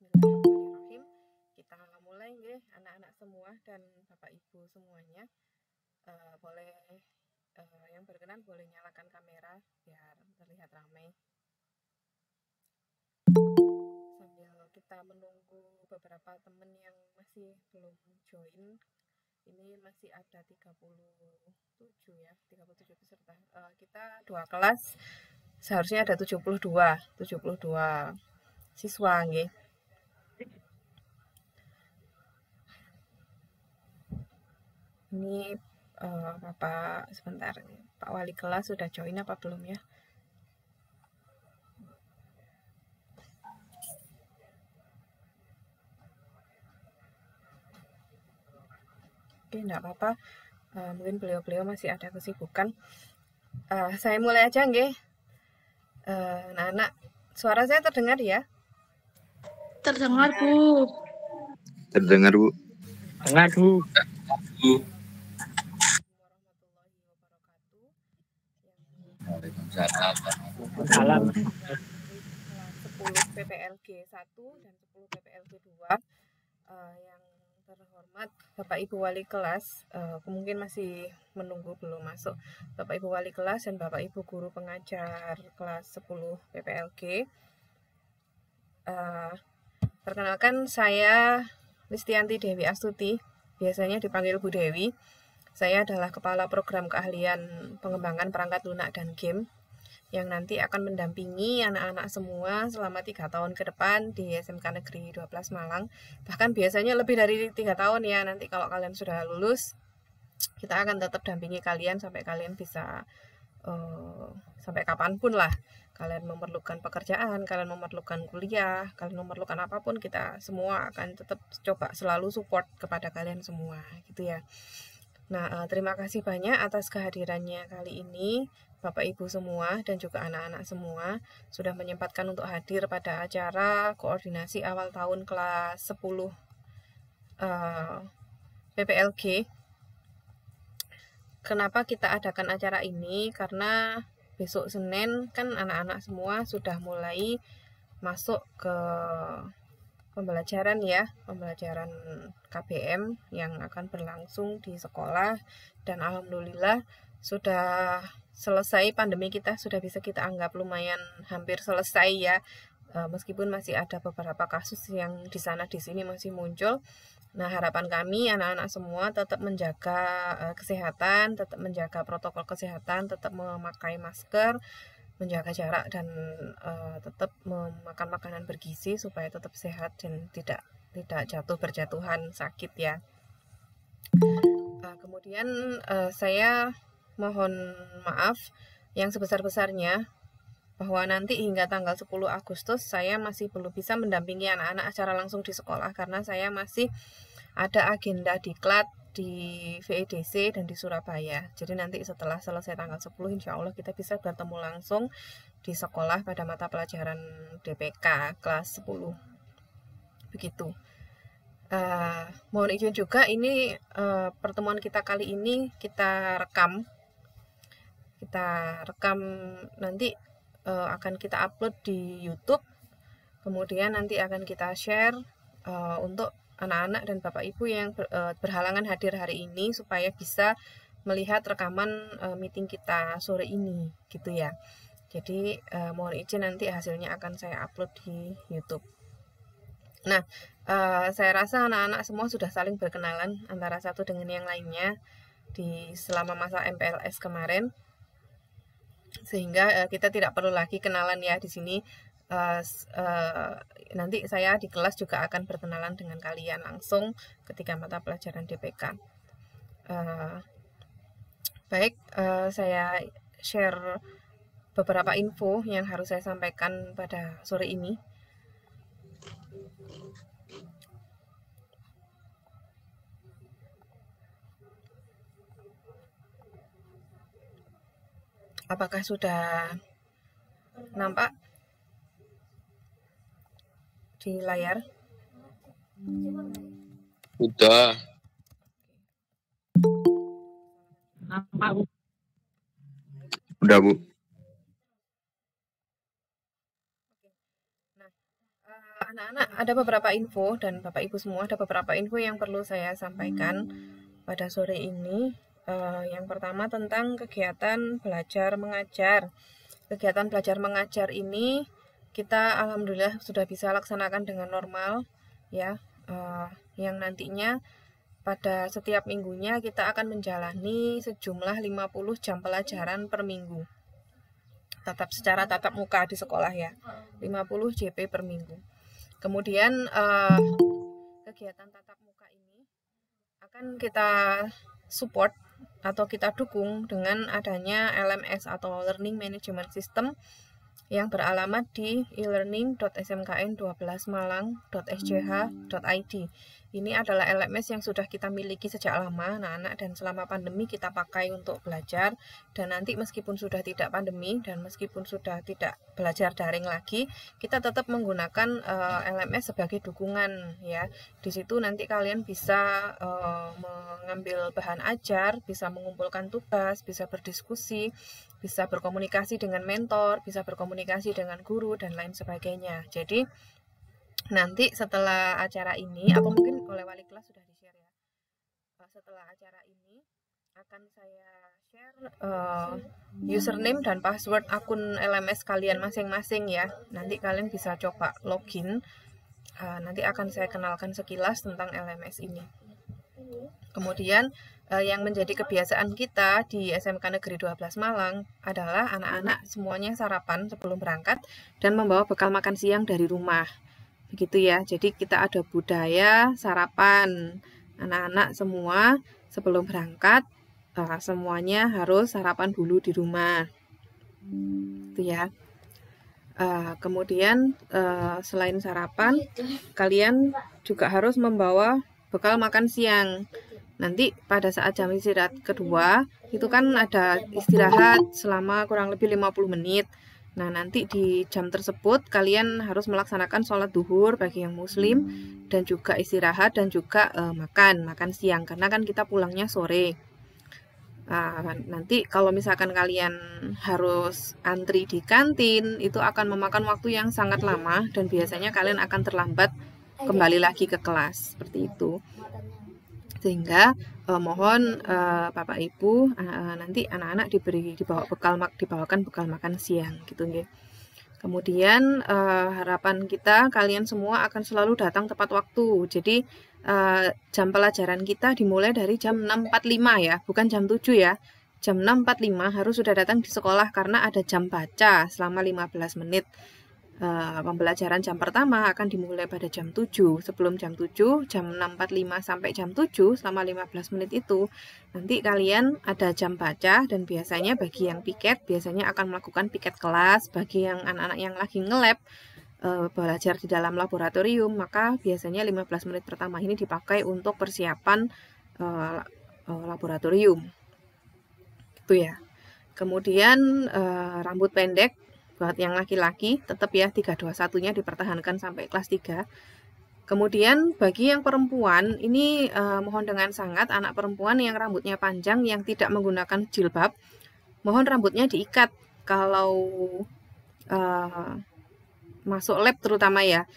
Bismillahirrahmanirrahim kita mulai ya anak-anak semua dan bapak ibu semuanya uh, boleh uh, yang berkenan boleh nyalakan kamera biar terlihat ramai sambil kita menunggu beberapa teman yang masih belum join ini masih ada 37 ya 37 peserta uh, kita dua kelas seharusnya ada 72 72 siswa nggih ini uh, eh, apa sebentar Pak Wali kelas sudah join apa belum ya? Oke, tidak apa-apa. Uh, mungkin beliau-beliau masih ada kesibukan. Uh, saya mulai aja, nggih. Uh, anak-anak, suara saya terdengar ya? Terdengar, Bu. Terdengar, Bu. Terdengar, Bu. Terdengar, Bu. Salam. 10 PPLG 1 dan 10 PPLG 2 uh, yang terhormat Bapak Ibu Wali Kelas uh, eh, mungkin masih menunggu belum masuk Bapak Ibu Wali Kelas dan Bapak Ibu Guru Pengajar kelas 10 PPLG uh, perkenalkan saya Listianti Dewi Astuti biasanya dipanggil Bu Dewi saya adalah Kepala Program Keahlian Pengembangan Perangkat Lunak dan Game yang nanti akan mendampingi anak-anak semua selama tiga tahun ke depan di SMK Negeri 12 Malang. Bahkan biasanya lebih dari tiga tahun ya nanti kalau kalian sudah lulus kita akan tetap dampingi kalian sampai kalian bisa uh, sampai kapanpun lah kalian memerlukan pekerjaan, kalian memerlukan kuliah, kalian memerlukan apapun, kita semua akan tetap coba selalu support kepada kalian semua, gitu ya. Nah, eh, terima kasih banyak atas kehadirannya kali ini. Bapak Ibu semua dan juga anak-anak semua sudah menyempatkan untuk hadir pada acara koordinasi awal tahun kelas 10 uh, eh, PPLG. Kenapa kita adakan acara ini? Karena besok Senin kan anak-anak semua sudah mulai masuk ke pembelajaran ya, pembelajaran KBM yang akan berlangsung di sekolah dan alhamdulillah sudah selesai pandemi kita sudah bisa kita anggap lumayan hampir selesai ya e, meskipun masih ada beberapa kasus yang di sana di sini masih muncul. Nah, harapan kami anak-anak semua tetap menjaga e, kesehatan, tetap menjaga protokol kesehatan, tetap memakai masker, menjaga jarak dan uh, tetap memakan makanan bergizi supaya tetap sehat dan tidak tidak jatuh berjatuhan sakit ya. Uh, kemudian uh, saya mohon maaf yang sebesar-besarnya bahwa nanti hingga tanggal 10 Agustus saya masih belum bisa mendampingi anak-anak acara langsung di sekolah karena saya masih ada agenda diklat di VEDC dan di Surabaya. Jadi nanti setelah selesai tanggal 10 insya Allah kita bisa bertemu langsung di sekolah pada mata pelajaran DPK kelas 10. Begitu. Uh, mohon izin juga ini uh, pertemuan kita kali ini kita rekam kita rekam nanti uh, akan kita upload di YouTube. Kemudian nanti akan kita share uh, untuk anak-anak dan bapak ibu yang ber, uh, berhalangan hadir hari ini supaya bisa melihat rekaman uh, meeting kita sore ini gitu ya. Jadi uh, mohon izin nanti hasilnya akan saya upload di YouTube. Nah, uh, saya rasa anak-anak semua sudah saling berkenalan antara satu dengan yang lainnya di selama masa MPLS kemarin sehingga uh, kita tidak perlu lagi kenalan ya di sini uh, uh, nanti saya di kelas juga akan berkenalan dengan kalian langsung ketika mata pelajaran DPK uh, baik uh, saya share beberapa info yang harus saya sampaikan pada sore ini apakah sudah nampak di layar? Udah. Nampak, Bu. Udah, Bu. Nah, eh, anak-anak, ada beberapa info dan Bapak Ibu semua ada beberapa info yang perlu saya sampaikan pada sore ini Eh, yang pertama tentang kegiatan belajar mengajar. Kegiatan belajar mengajar ini kita alhamdulillah sudah bisa laksanakan dengan normal ya. Uh, yang nantinya pada setiap minggunya kita akan menjalani sejumlah 50 jam pelajaran per minggu. tetap secara tatap muka di sekolah ya. 50 JP per minggu. Kemudian uh, kegiatan tatap muka ini akan kita support atau kita dukung dengan adanya LMS atau Learning Management System yang beralamat di e elearning.smkn12malang.sch.id ini adalah LMS yang sudah kita miliki sejak lama anak-anak dan selama pandemi kita pakai untuk belajar dan nanti meskipun sudah tidak pandemi dan meskipun sudah tidak belajar daring lagi, kita tetap menggunakan uh, eh, LMS sebagai dukungan ya. Di situ nanti kalian bisa uh, mengambil bahan ajar, bisa mengumpulkan tugas, bisa berdiskusi, bisa berkomunikasi dengan mentor, bisa berkomunikasi dengan guru dan lain sebagainya. Jadi nanti setelah acara ini aku mungkin oleh wali kelas sudah di share ya eh, setelah acara ini akan saya share uh, username dan password akun LMS kalian masing-masing ya nanti kalian bisa coba login uh, nanti akan saya kenalkan sekilas tentang LMS ini kemudian uh, yang menjadi kebiasaan kita di SMK Negeri 12 Malang adalah anak-anak semuanya sarapan sebelum berangkat dan membawa bekal makan siang dari rumah begitu ya. Jadi kita ada budaya sarapan. Anak-anak semua sebelum berangkat eh, semuanya harus sarapan dulu di rumah. Itu ya. Eh, kemudian eh, selain sarapan, kalian juga harus membawa bekal makan siang. Nanti pada saat jam istirahat kedua, itu kan ada istirahat selama kurang lebih 50 menit. Nah, nanti di jam tersebut kalian harus melaksanakan sholat duhur bagi yang muslim dan juga istirahat dan juga uh, makan, makan siang karena kan kita pulangnya sore. Uh, nanti kalau misalkan kalian harus antri di kantin, itu akan memakan waktu yang sangat lama dan biasanya kalian akan terlambat kembali lagi ke kelas, seperti itu sehingga uh, mohon uh, bapak ibu uh, nanti anak-anak diberi dibawa bekal mak dibawakan bekal makan siang gitu nggih. Kemudian uh, harapan kita kalian semua akan selalu datang tepat waktu. Jadi uh, jam pelajaran kita dimulai dari jam 6.45 ya, bukan jam 7 ya. Jam 6.45 harus sudah datang di sekolah karena ada jam baca selama 15 menit. Eh, pembelajaran jam pertama akan dimulai pada jam 7. Sebelum jam 7, jam 6.45 sampai jam 7 selama 15 menit itu nanti kalian ada jam baca dan biasanya bagi yang piket biasanya akan melakukan piket kelas, bagi yang anak-anak yang lagi ngelab eh, belajar di dalam laboratorium, maka biasanya 15 menit pertama ini dipakai untuk persiapan eh, laboratorium. Itu ya. Kemudian rambut pendek buat yang laki-laki tetap ya 321-nya dipertahankan sampai kelas 3. Kemudian bagi yang perempuan ini eh, mohon dengan sangat anak perempuan yang rambutnya panjang yang tidak menggunakan jilbab mohon rambutnya diikat kalau eh, masuk lab terutama ya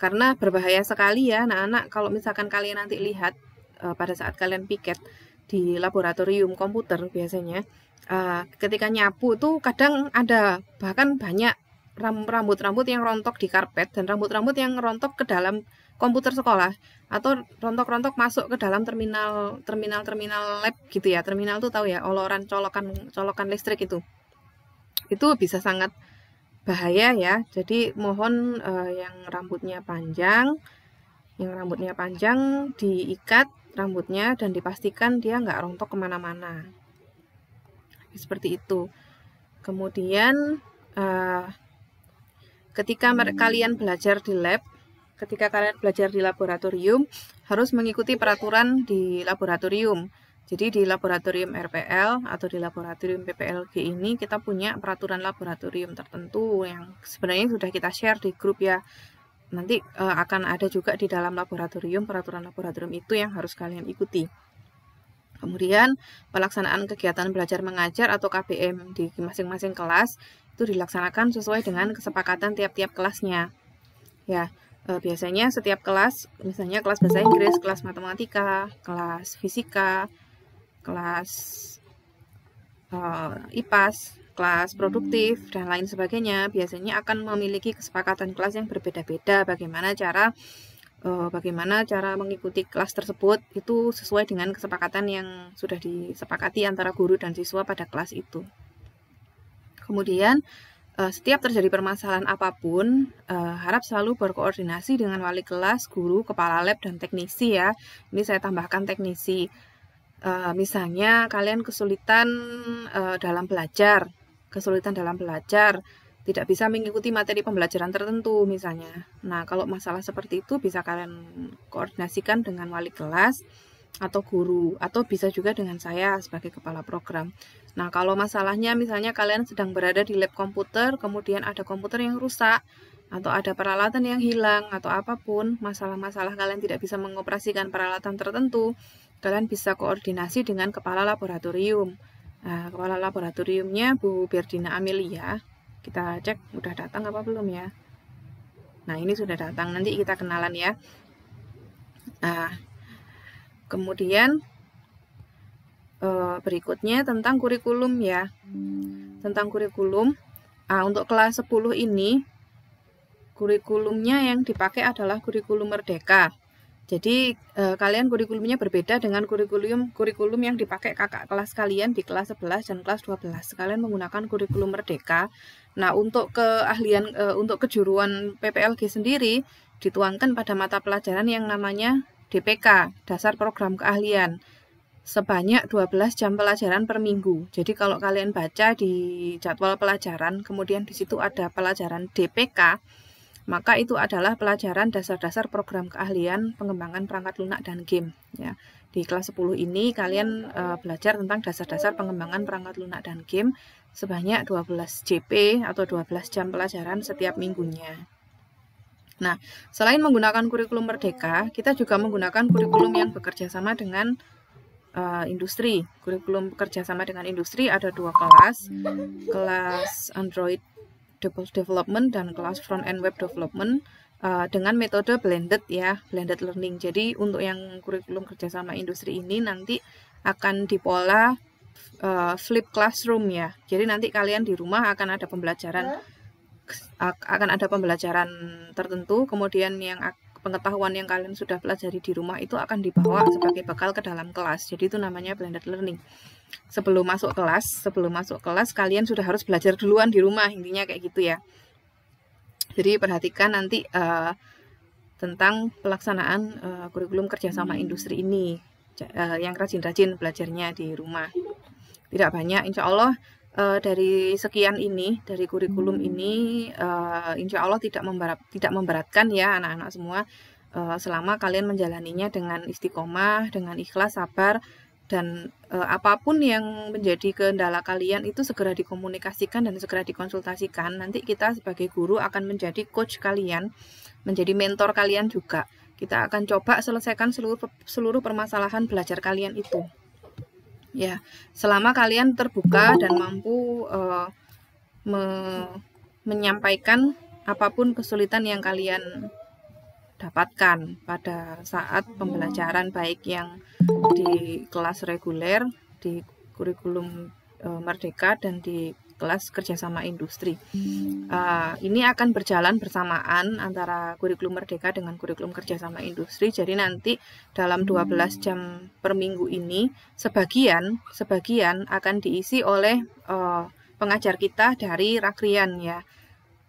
karena berbahaya sekali ya anak-anak kalau misalkan kalian nanti lihat eh, pada saat kalian piket di laboratorium komputer biasanya uh, ketika nyapu itu kadang ada bahkan banyak rambut-rambut yang rontok di karpet dan rambut-rambut yang rontok ke dalam komputer sekolah atau rontok-rontok masuk ke dalam terminal terminal terminal lab gitu ya terminal tuh tahu ya oloran colokan colokan listrik itu itu bisa sangat bahaya ya jadi mohon uh, yang rambutnya panjang yang rambutnya panjang diikat rambutnya dan dipastikan dia nggak rontok kemana-mana seperti itu. Kemudian uh, ketika kalian belajar di lab, ketika kalian belajar di laboratorium harus mengikuti peraturan di laboratorium. Jadi di laboratorium RPL atau di laboratorium PPLG ini kita punya peraturan laboratorium tertentu yang sebenarnya sudah kita share di grup ya. Nanti uh, akan ada juga di dalam laboratorium peraturan laboratorium itu yang harus kalian ikuti. Kemudian pelaksanaan kegiatan belajar mengajar atau KBM di masing-masing kelas itu dilaksanakan sesuai dengan kesepakatan tiap-tiap kelasnya. Ya, e, biasanya setiap kelas, misalnya kelas bahasa Inggris, kelas matematika, kelas fisika, kelas e, eh, IPAS, kelas produktif dan lain sebagainya biasanya akan memiliki kesepakatan kelas yang berbeda-beda bagaimana cara uh, bagaimana cara mengikuti kelas tersebut itu sesuai dengan kesepakatan yang sudah disepakati antara guru dan siswa pada kelas itu. Kemudian, uh, setiap terjadi permasalahan apapun, uh, harap selalu berkoordinasi dengan wali kelas, guru, kepala lab, dan teknisi ya. Ini saya tambahkan teknisi. Uh, misalnya, kalian kesulitan uh, dalam belajar, kesulitan dalam belajar, tidak bisa mengikuti materi pembelajaran tertentu misalnya. Nah, kalau masalah seperti itu bisa kalian koordinasikan dengan wali kelas atau guru atau bisa juga dengan saya sebagai kepala program. Nah, kalau masalahnya misalnya kalian sedang berada di lab komputer, kemudian ada komputer yang rusak atau ada peralatan yang hilang atau apapun, masalah-masalah kalian tidak bisa mengoperasikan peralatan tertentu, kalian bisa koordinasi dengan kepala laboratorium. Nah, kepala laboratoriumnya Bu Berdina Amelia kita cek udah datang apa belum ya nah ini sudah datang nanti kita kenalan ya nah kemudian eh, berikutnya tentang kurikulum ya tentang kurikulum nah, untuk kelas 10 ini kurikulumnya yang dipakai adalah kurikulum merdeka jadi eh, kalian kurikulumnya berbeda dengan kurikulum kurikulum yang dipakai kakak kelas kalian di kelas 11 dan kelas 12. Kalian menggunakan kurikulum merdeka Nah, untuk keahlian e, untuk kejuruan PPLG sendiri dituangkan pada mata pelajaran yang namanya DPK, Dasar Program Keahlian. Sebanyak 12 jam pelajaran per minggu. Jadi kalau kalian baca di jadwal pelajaran, kemudian di situ ada pelajaran DPK, maka itu adalah pelajaran dasar-dasar program keahlian pengembangan perangkat lunak dan game ya di kelas 10 ini kalian uh, belajar tentang dasar-dasar pengembangan perangkat lunak dan game sebanyak 12 JP atau 12 jam pelajaran setiap minggunya. Nah, selain menggunakan kurikulum merdeka, kita juga menggunakan kurikulum yang bekerja sama dengan uh, industri. Kurikulum bekerja sama dengan industri ada dua kelas, kelas Android development dan kelas front end web development. Eh, dengan metode blended ya, blended learning. Jadi untuk yang kurikulum kerjasama industri ini nanti akan dipola uh, flip classroom ya. Jadi nanti kalian di rumah akan ada pembelajaran akan ada pembelajaran tertentu, kemudian yang pengetahuan yang kalian sudah pelajari di rumah itu akan dibawa sebagai bekal ke dalam kelas. Jadi itu namanya blended learning. Sebelum masuk kelas, sebelum masuk kelas kalian sudah harus belajar duluan di rumah, intinya kayak gitu ya. Jadi perhatikan nanti uh, tentang pelaksanaan uh, kurikulum kerjasama hmm. industri ini uh, yang rajin-rajin belajarnya di rumah. Tidak banyak, insya Allah uh, dari sekian ini dari kurikulum hmm. ini uh, insya Allah tidak memberat, tidak memberatkan ya anak-anak semua uh, selama kalian menjalaninya dengan istiqomah dengan ikhlas sabar dan e, apapun yang menjadi kendala kalian itu segera dikomunikasikan dan segera dikonsultasikan. Nanti kita sebagai guru akan menjadi coach kalian, menjadi mentor kalian juga. Kita akan coba selesaikan seluruh seluruh permasalahan belajar kalian itu. Ya, selama kalian terbuka dan mampu e, me, menyampaikan apapun kesulitan yang kalian dapatkan pada saat pembelajaran baik yang di kelas reguler, di kurikulum e, merdeka dan di kelas kerjasama industri. E, ini akan berjalan bersamaan antara kurikulum merdeka dengan kurikulum kerjasama industri. Jadi nanti dalam 12 jam per minggu ini sebagian sebagian akan diisi oleh e, pengajar kita dari Rakrian ya.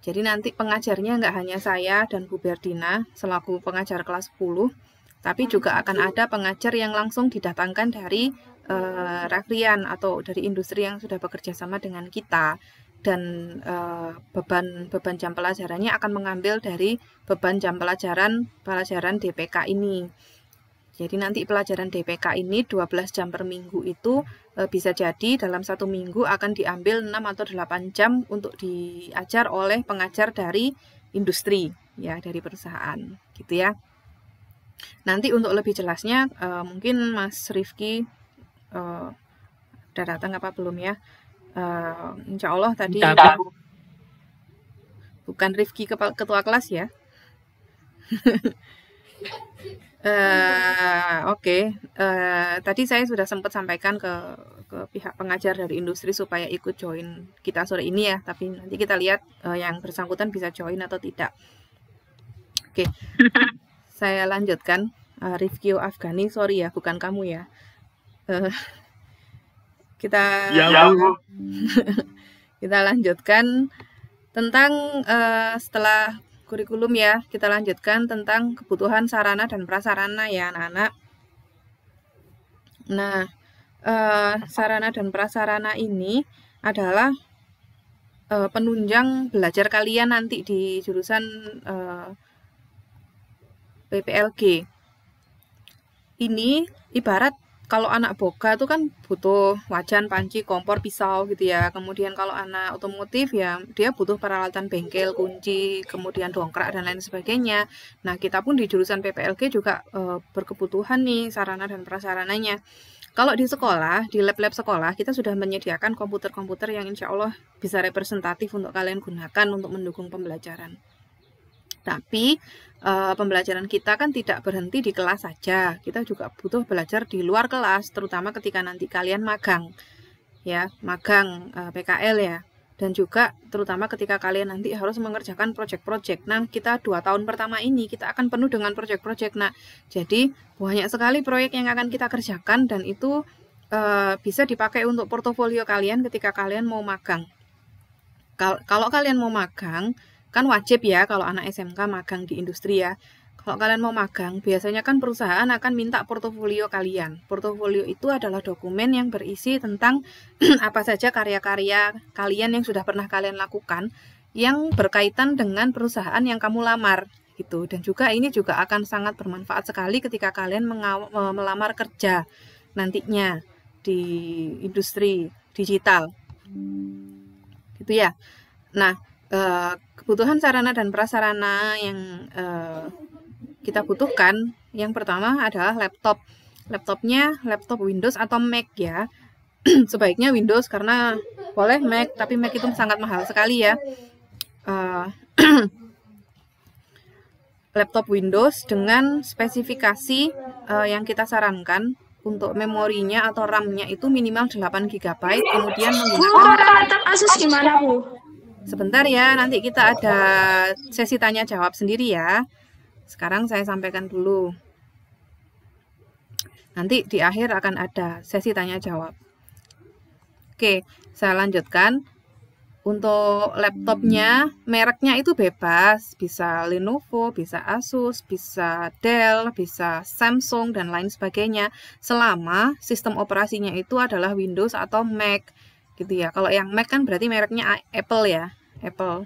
Jadi nanti pengajarnya nggak hanya saya dan Bu Berdina selaku pengajar kelas 10, tapi hmm, juga akan gitu. ada pengajar yang langsung didatangkan dari uh, eh, rakrian atau dari industri yang sudah bekerja sama dengan kita dan uh, beban beban jam pelajarannya akan mengambil dari beban jam pelajaran pelajaran DPK ini. Jadi nanti pelajaran DPK ini 12 jam per minggu itu e, bisa jadi dalam satu minggu akan diambil 6 atau 8 jam untuk diajar oleh pengajar dari industri ya dari perusahaan gitu ya. Nanti untuk lebih jelasnya e, mungkin Mas Rifki e, udah datang apa belum ya? E, insya Allah tadi bukan Rifki ketua kelas ya. Eh, oke, okay. uh, eh, tadi saya sudah sempat sampaikan ke ke pihak pengajar dari industri supaya ikut join kita sore ini ya, tapi nanti kita lihat uh, yang bersangkutan bisa join atau tidak. Oke, okay. saya lanjutkan uh, review Afghani. Sorry ya, bukan kamu ya. Uh, kita ya, ya. kita lanjutkan tentang uh, setelah kurikulum ya. Kita lanjutkan tentang kebutuhan sarana dan prasarana ya anak-anak. Nah, eh, sarana dan prasarana ini adalah eh, penunjang belajar kalian nanti di jurusan eh, PPLG. Ini ibarat kalau anak boga itu kan butuh wajan, panci, kompor, pisau gitu ya. Kemudian kalau anak otomotif ya dia butuh peralatan bengkel, kunci, kemudian dongkrak dan lain sebagainya. Nah, kita pun di jurusan PPLG juga e, berkebutuhan nih sarana dan prasarananya. Kalau di sekolah, di lab-lab sekolah, kita sudah menyediakan komputer-komputer yang insya Allah bisa representatif untuk kalian gunakan untuk mendukung pembelajaran. Tapi uh, pembelajaran kita kan tidak berhenti di kelas saja. Kita juga butuh belajar di luar kelas, terutama ketika nanti kalian magang, ya, magang uh, eh, PKL ya. Dan juga terutama ketika kalian nanti harus mengerjakan proyek-proyek. Nah, kita dua tahun pertama ini kita akan penuh dengan proyek-proyek. Nah, jadi banyak sekali proyek yang akan kita kerjakan dan itu uh, bisa dipakai untuk portofolio kalian ketika kalian mau magang. kalau kalian mau magang, Kan wajib ya kalau anak SMK magang di industri ya. Kalau kalian mau magang, biasanya kan perusahaan akan minta portofolio kalian. Portofolio itu adalah dokumen yang berisi tentang apa saja karya-karya kalian yang sudah pernah kalian lakukan yang berkaitan dengan perusahaan yang kamu lamar gitu. Dan juga ini juga akan sangat bermanfaat sekali ketika kalian melamar kerja nantinya di industri digital. Gitu ya. Nah, uh, kebutuhan sarana dan prasarana yang uh, kita butuhkan yang pertama adalah laptop laptopnya laptop Windows atau Mac ya sebaiknya Windows karena boleh Mac tapi Mac itu sangat mahal sekali ya uh, laptop Windows dengan spesifikasi uh, yang kita sarankan untuk memorinya atau RAM-nya itu minimal 8 GB kemudian menggunakan Asus gimana Bu? Sebentar ya, nanti kita ada sesi tanya jawab sendiri ya. Sekarang saya sampaikan dulu. Nanti di akhir akan ada sesi tanya jawab. Oke, saya lanjutkan. Untuk laptopnya, mereknya itu bebas, bisa Lenovo, bisa Asus, bisa Dell, bisa Samsung, dan lain sebagainya, selama sistem operasinya itu adalah Windows atau Mac gitu ya. Kalau yang Mac kan berarti mereknya Apple ya, Apple.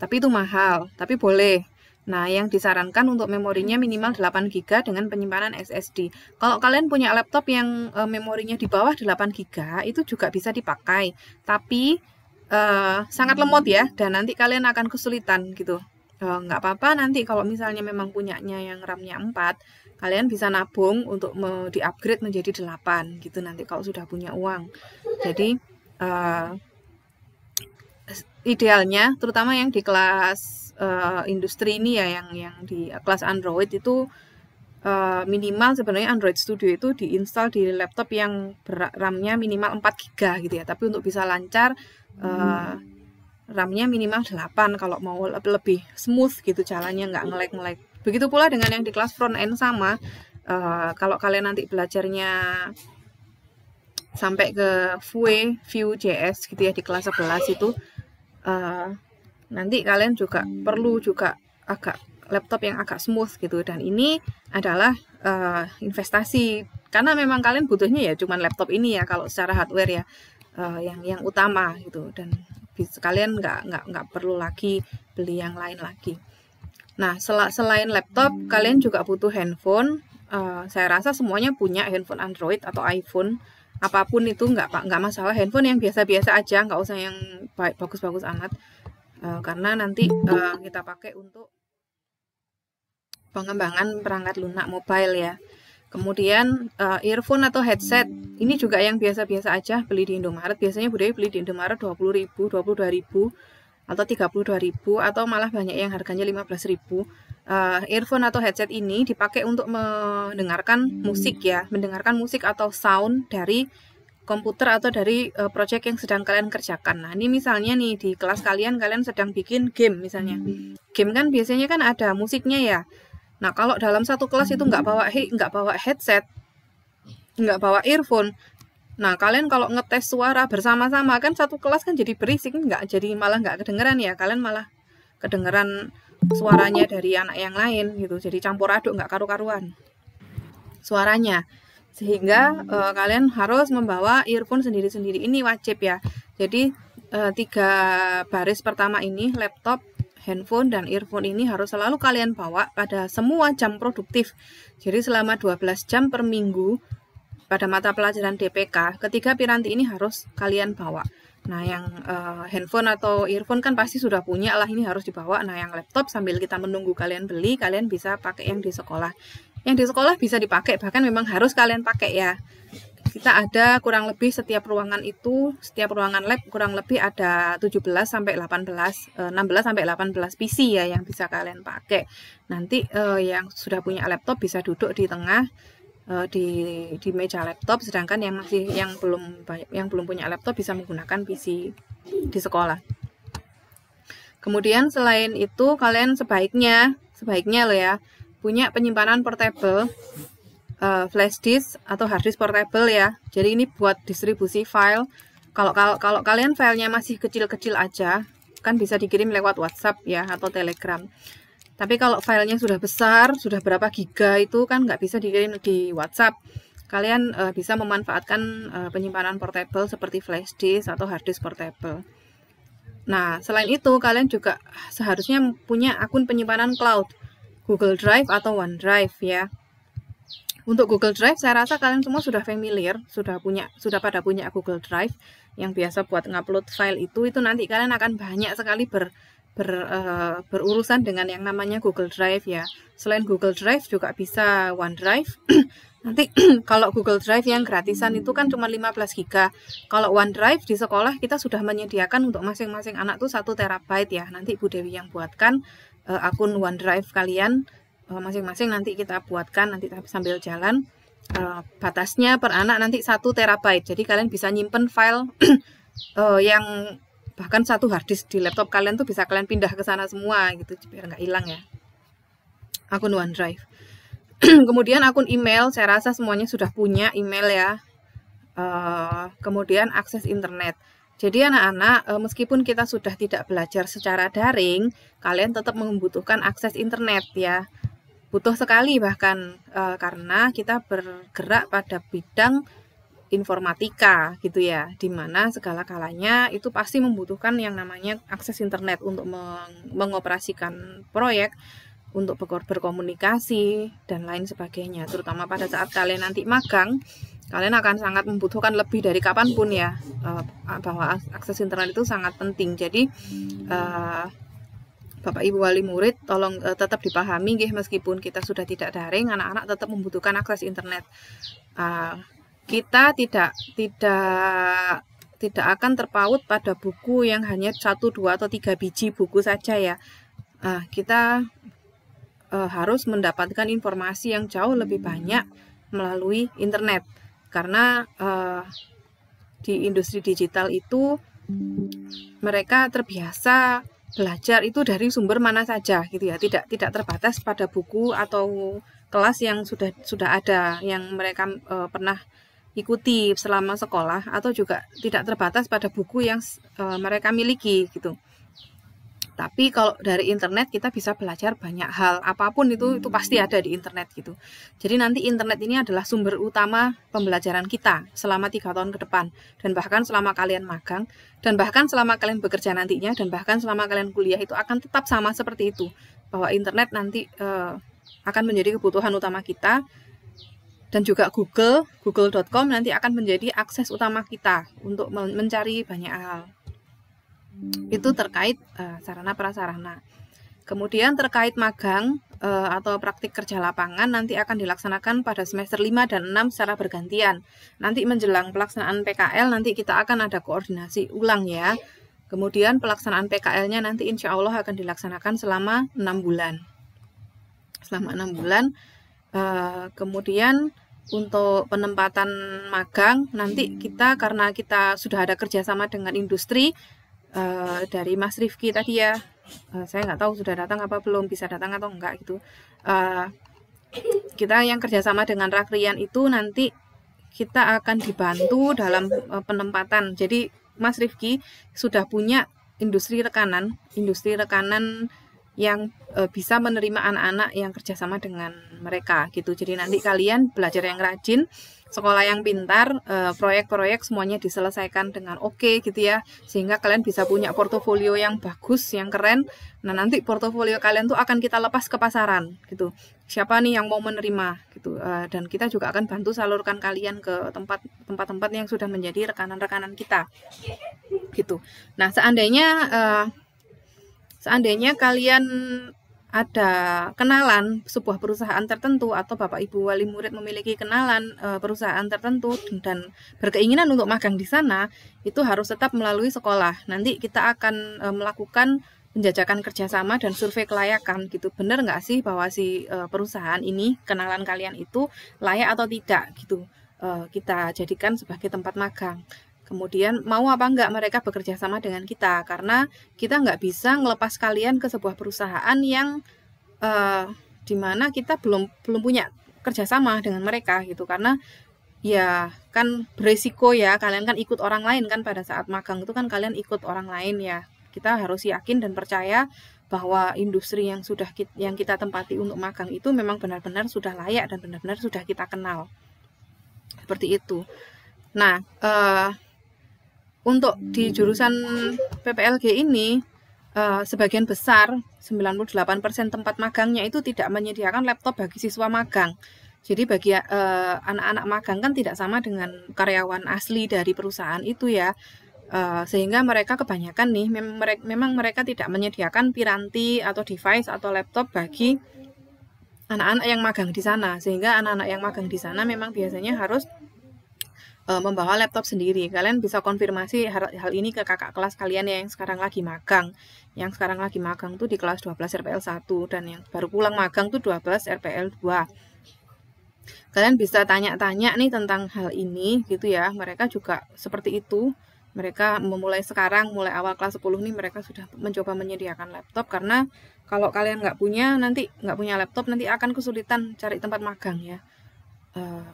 Tapi itu mahal, tapi boleh. Nah, yang disarankan untuk memorinya minimal 8 GB dengan penyimpanan SSD. Kalau kalian punya laptop yang e, memorinya di bawah 8 GB, itu juga bisa dipakai. Tapi e, sangat lemot ya, dan nanti kalian akan kesulitan gitu. E, apa-apa nanti kalau misalnya memang punyanya yang RAM-nya 4, kalian bisa nabung untuk di upgrade menjadi 8 gitu nanti kalau sudah punya uang jadi uh, idealnya terutama yang di kelas uh, industri ini ya yang yang di kelas Android itu uh, minimal sebenarnya Android Studio itu diinstal di laptop yang RAM-nya minimal 4 GB gitu ya tapi untuk bisa lancar uh, RAM-nya minimal 8 kalau mau lebih smooth gitu jalannya nggak ngelek-ngelek Begitu pula dengan yang di kelas front end sama, uh, kalau kalian nanti belajarnya sampai ke Vue, Vue JS gitu ya di kelas 11 itu, uh, nanti kalian juga perlu juga agak laptop yang agak smooth gitu dan ini adalah uh, investasi karena memang kalian butuhnya ya cuman laptop ini ya kalau secara hardware ya uh, yang yang utama gitu dan kalian nggak nggak nggak perlu lagi beli yang lain lagi. Nah, sel selain laptop, kalian juga butuh handphone. Uh, saya rasa semuanya punya handphone Android atau iPhone. Apapun itu nggak nggak masalah. Handphone yang biasa-biasa aja, nggak usah yang bagus-bagus amat. Uh, karena nanti uh, kita pakai untuk pengembangan perangkat lunak mobile ya. Kemudian uh, earphone atau headset, ini juga yang biasa-biasa aja beli di Indomaret. Biasanya budaya beli di Indomaret 20.000, 22.000 atau 32.000 atau malah banyak yang harganya 15.000 uh, eh, earphone atau headset ini dipakai untuk mendengarkan musik ya, mendengarkan musik atau sound dari komputer atau dari uh, project yang sedang kalian kerjakan. Nah, ini misalnya nih di kelas kalian kalian sedang bikin game misalnya. Game kan biasanya kan ada musiknya ya. Nah, kalau dalam satu kelas itu nggak bawa nggak bawa headset, nggak bawa earphone, Nah, kalian kalau ngetes suara bersama-sama kan satu kelas kan jadi berisik nggak jadi malah nggak kedengeran ya. Kalian malah kedengeran suaranya dari anak yang lain gitu. Jadi campur aduk nggak karu-karuan suaranya. Sehingga e, kalian harus membawa earphone sendiri-sendiri ini wajib ya. Jadi e, tiga baris pertama ini laptop, handphone dan earphone ini harus selalu kalian bawa pada semua jam produktif. Jadi selama 12 jam per minggu pada mata pelajaran DPK, ketiga piranti ini harus kalian bawa. Nah, yang uh, handphone atau earphone kan pasti sudah punya lah, ini harus dibawa. Nah, yang laptop sambil kita menunggu kalian beli, kalian bisa pakai yang di sekolah. Yang di sekolah bisa dipakai, bahkan memang harus kalian pakai ya. Kita ada kurang lebih setiap ruangan itu, setiap ruangan lab kurang lebih ada 17 sampai 18, 16 eh, sampai 18 PC ya yang bisa kalian pakai. Nanti eh, yang sudah punya laptop bisa duduk di tengah Eh, di di meja laptop sedangkan yang masih yang belum yang belum punya laptop bisa menggunakan PC di sekolah. Kemudian selain itu kalian sebaiknya sebaiknya lo ya punya penyimpanan portable uh, flash disk atau hard disk portable ya. Jadi ini buat distribusi file. Kalau kalau, kalau kalian filenya masih kecil-kecil aja kan bisa dikirim lewat WhatsApp ya atau Telegram. Tapi kalau filenya sudah besar, sudah berapa giga itu kan nggak bisa dikirim di WhatsApp. Kalian uh, bisa memanfaatkan uh, penyimpanan portable seperti flash disk atau hard disk portable. Nah, selain itu kalian juga seharusnya punya akun penyimpanan cloud, Google Drive atau OneDrive ya. Untuk Google Drive saya rasa kalian semua sudah familiar, sudah punya sudah pada punya Google Drive yang biasa buat ngupload file itu itu nanti kalian akan banyak sekali ber ber, uh, berurusan dengan yang namanya Google Drive ya. Selain Google Drive juga bisa OneDrive. Nanti kalau Google Drive yang gratisan itu kan cuma 15 GB. Kalau OneDrive di sekolah kita sudah menyediakan untuk masing-masing anak tuh 1 terabyte ya. Nanti Bu Dewi yang buatkan uh, akun OneDrive kalian eh, masing-masing nanti kita buatkan nanti sambil jalan uh, batasnya per anak nanti satu terabyte jadi kalian bisa nyimpen file uh, yang bahkan satu harddisk di laptop kalian tuh bisa kalian pindah ke sana semua gitu biar nggak hilang ya akun OneDrive kemudian akun email saya rasa semuanya sudah punya email ya eh, kemudian akses internet jadi anak-anak eh, meskipun kita sudah tidak belajar secara daring kalian tetap membutuhkan akses internet ya butuh sekali bahkan eh, karena kita bergerak pada bidang informatika gitu ya, dimana segala kalanya itu pasti membutuhkan yang namanya akses internet untuk meng mengoperasikan proyek, untuk berkomunikasi dan lain sebagainya. Terutama pada saat kalian nanti magang, kalian akan sangat membutuhkan lebih dari kapanpun ya eh, bahwa akses internet itu sangat penting. Jadi eh, Bapak Ibu wali murid tolong uh, tetap dipahami guys meskipun kita sudah tidak daring anak-anak tetap membutuhkan akses internet. Uh, kita tidak tidak tidak akan terpaut pada buku yang hanya satu dua atau tiga biji buku saja ya uh, kita uh, harus mendapatkan informasi yang jauh lebih banyak melalui internet karena uh, di industri digital itu mereka terbiasa belajar itu dari sumber mana saja gitu ya tidak tidak terbatas pada buku atau kelas yang sudah sudah ada yang mereka uh, pernah ikuti selama sekolah atau juga tidak terbatas pada buku yang e, mereka miliki gitu. Tapi kalau dari internet kita bisa belajar banyak hal, apapun itu itu pasti ada di internet gitu. Jadi nanti internet ini adalah sumber utama pembelajaran kita selama tiga tahun ke depan dan bahkan selama kalian magang dan bahkan selama kalian bekerja nantinya dan bahkan selama kalian kuliah itu akan tetap sama seperti itu bahwa internet nanti eh, akan menjadi kebutuhan utama kita dan juga Google, google.com nanti akan menjadi akses utama kita untuk mencari banyak hal. Itu terkait uh, eh, sarana prasarana. Kemudian terkait magang uh, atau praktik kerja lapangan nanti akan dilaksanakan pada semester 5 dan 6 secara bergantian. Nanti menjelang pelaksanaan PKL nanti kita akan ada koordinasi ulang ya. Kemudian pelaksanaan PKL-nya nanti insya Allah akan dilaksanakan selama 6 bulan. Selama 6 bulan Eh, kemudian untuk penempatan magang nanti kita karena kita sudah ada kerjasama dengan industri uh, dari Mas Rifki tadi ya uh, saya nggak tahu sudah datang apa belum bisa datang atau enggak gitu uh, kita yang kerjasama dengan Rakrian itu nanti kita akan dibantu dalam uh, penempatan jadi Mas Rifki sudah punya industri rekanan industri rekanan yang e, bisa menerima anak-anak yang kerjasama dengan mereka gitu. Jadi nanti kalian belajar yang rajin, sekolah yang pintar, e, proyek-proyek semuanya diselesaikan dengan oke okay, gitu ya, sehingga kalian bisa punya portofolio yang bagus, yang keren. Nah nanti portofolio kalian tuh akan kita lepas ke pasaran gitu. Siapa nih yang mau menerima gitu, e, dan kita juga akan bantu salurkan kalian ke tempat-tempat-tempat yang sudah menjadi rekanan-rekanan kita gitu. Nah seandainya e, Seandainya kalian ada kenalan sebuah perusahaan tertentu atau Bapak Ibu wali murid memiliki kenalan e, perusahaan tertentu dan berkeinginan untuk magang di sana, itu harus tetap melalui sekolah. Nanti kita akan e, melakukan penjajakan kerjasama dan survei kelayakan gitu. bener nggak sih bahwa si e, perusahaan ini kenalan kalian itu layak atau tidak gitu. E, kita jadikan sebagai tempat magang. Kemudian mau apa enggak mereka bekerja sama dengan kita karena kita enggak bisa melepas kalian ke sebuah perusahaan yang uh, eh, dimana kita belum belum punya kerjasama dengan mereka gitu karena ya kan beresiko ya kalian kan ikut orang lain kan pada saat magang itu kan kalian ikut orang lain ya kita harus yakin dan percaya bahwa industri yang sudah kita, yang kita tempati untuk magang itu memang benar-benar sudah layak dan benar-benar sudah kita kenal seperti itu nah uh, untuk di jurusan PPLG ini uh, sebagian besar 98% tempat magangnya itu tidak menyediakan laptop bagi siswa magang. Jadi bagi eh, anak-anak uh, magang kan tidak sama dengan karyawan asli dari perusahaan itu ya. Uh, sehingga mereka kebanyakan nih mem merek, memang mereka tidak menyediakan piranti atau device atau laptop bagi anak-anak yang magang di sana. Sehingga anak-anak yang magang di sana memang biasanya harus uh, membawa laptop sendiri. Kalian bisa konfirmasi hal, hal ini ke kakak kelas kalian yang sekarang lagi magang. Yang sekarang lagi magang tuh di kelas 12 RPL 1 dan yang baru pulang magang tuh 12 RPL 2 kalian bisa tanya-tanya nih tentang hal ini gitu ya mereka juga seperti itu mereka memulai sekarang mulai awal kelas 10 nih mereka sudah mencoba menyediakan laptop karena kalau kalian nggak punya nanti nggak punya laptop nanti akan kesulitan cari tempat magang ya uh,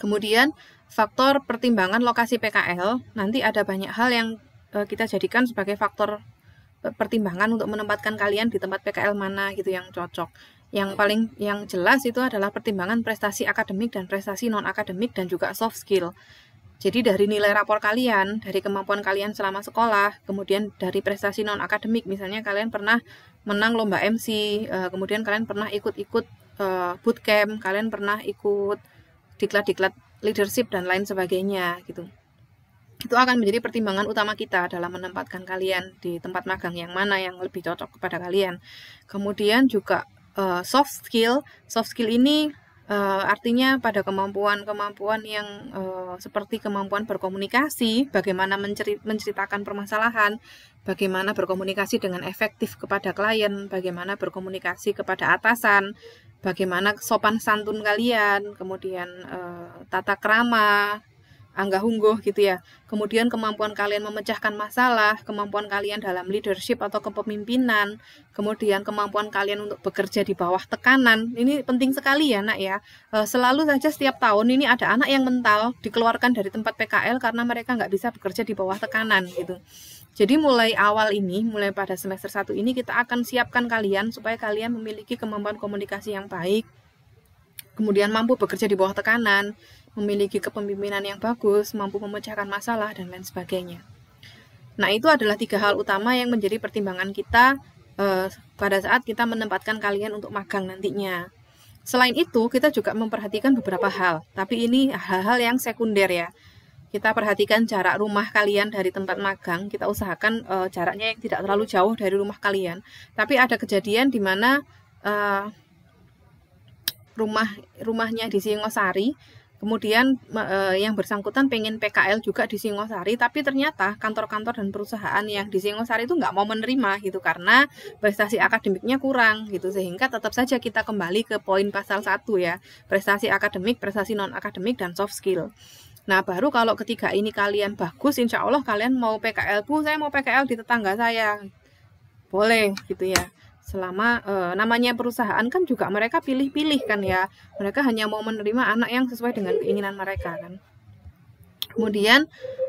kemudian faktor pertimbangan lokasi PKL, nanti ada banyak hal yang eh, kita jadikan sebagai faktor eh, pertimbangan untuk menempatkan kalian di tempat PKL mana gitu yang cocok. Yang paling yang jelas itu adalah pertimbangan prestasi akademik dan prestasi non akademik dan juga soft skill. Jadi dari nilai rapor kalian, dari kemampuan kalian selama sekolah, kemudian dari prestasi non akademik, misalnya kalian pernah menang lomba MC, eh, kemudian kalian pernah ikut-ikut bootcamp, kalian pernah ikut diklat-diklat leadership dan lain sebagainya gitu. Itu akan menjadi pertimbangan utama kita dalam menempatkan kalian di tempat magang yang mana yang lebih cocok kepada kalian. Kemudian juga uh, soft skill, soft skill ini uh, artinya pada kemampuan-kemampuan yang uh, seperti kemampuan berkomunikasi, bagaimana menceritakan permasalahan, bagaimana berkomunikasi dengan efektif kepada klien, bagaimana berkomunikasi kepada atasan, bagaimana sopan santun kalian, kemudian uh, tata kerama angga hungguh gitu ya. Kemudian kemampuan kalian memecahkan masalah, kemampuan kalian dalam leadership atau kepemimpinan, kemudian kemampuan kalian untuk bekerja di bawah tekanan. Ini penting sekali ya, Nak ya. Eh, selalu saja setiap tahun ini ada anak yang mental dikeluarkan dari tempat PKL karena mereka nggak bisa bekerja di bawah tekanan gitu. Jadi mulai awal ini, mulai pada semester 1 ini kita akan siapkan kalian supaya kalian memiliki kemampuan komunikasi yang baik, kemudian mampu bekerja di bawah tekanan, memiliki kepemimpinan yang bagus, mampu memecahkan masalah, dan lain sebagainya. Nah, itu adalah tiga hal utama yang menjadi pertimbangan kita eh, pada saat kita menempatkan kalian untuk magang nantinya. Selain itu, kita juga memperhatikan beberapa hal, tapi ini hal-hal yang sekunder ya. Kita perhatikan jarak rumah kalian dari tempat magang, kita usahakan eh, jaraknya yang tidak terlalu jauh dari rumah kalian. Tapi ada kejadian di mana eh, rumah rumahnya di Singosari kemudian e, yang bersangkutan pengen PKL juga di Singosari tapi ternyata kantor-kantor dan perusahaan yang di Singosari itu nggak mau menerima gitu karena prestasi akademiknya kurang gitu sehingga tetap saja kita kembali ke poin pasal 1 ya prestasi akademik prestasi non akademik dan soft skill Nah, baru kalau ketiga ini kalian bagus, insya Allah kalian mau PKL, Bu, saya mau PKL di tetangga saya. Boleh, gitu ya selama e, namanya perusahaan kan juga mereka pilih-pilih kan ya mereka hanya mau menerima anak yang sesuai dengan keinginan mereka kan kemudian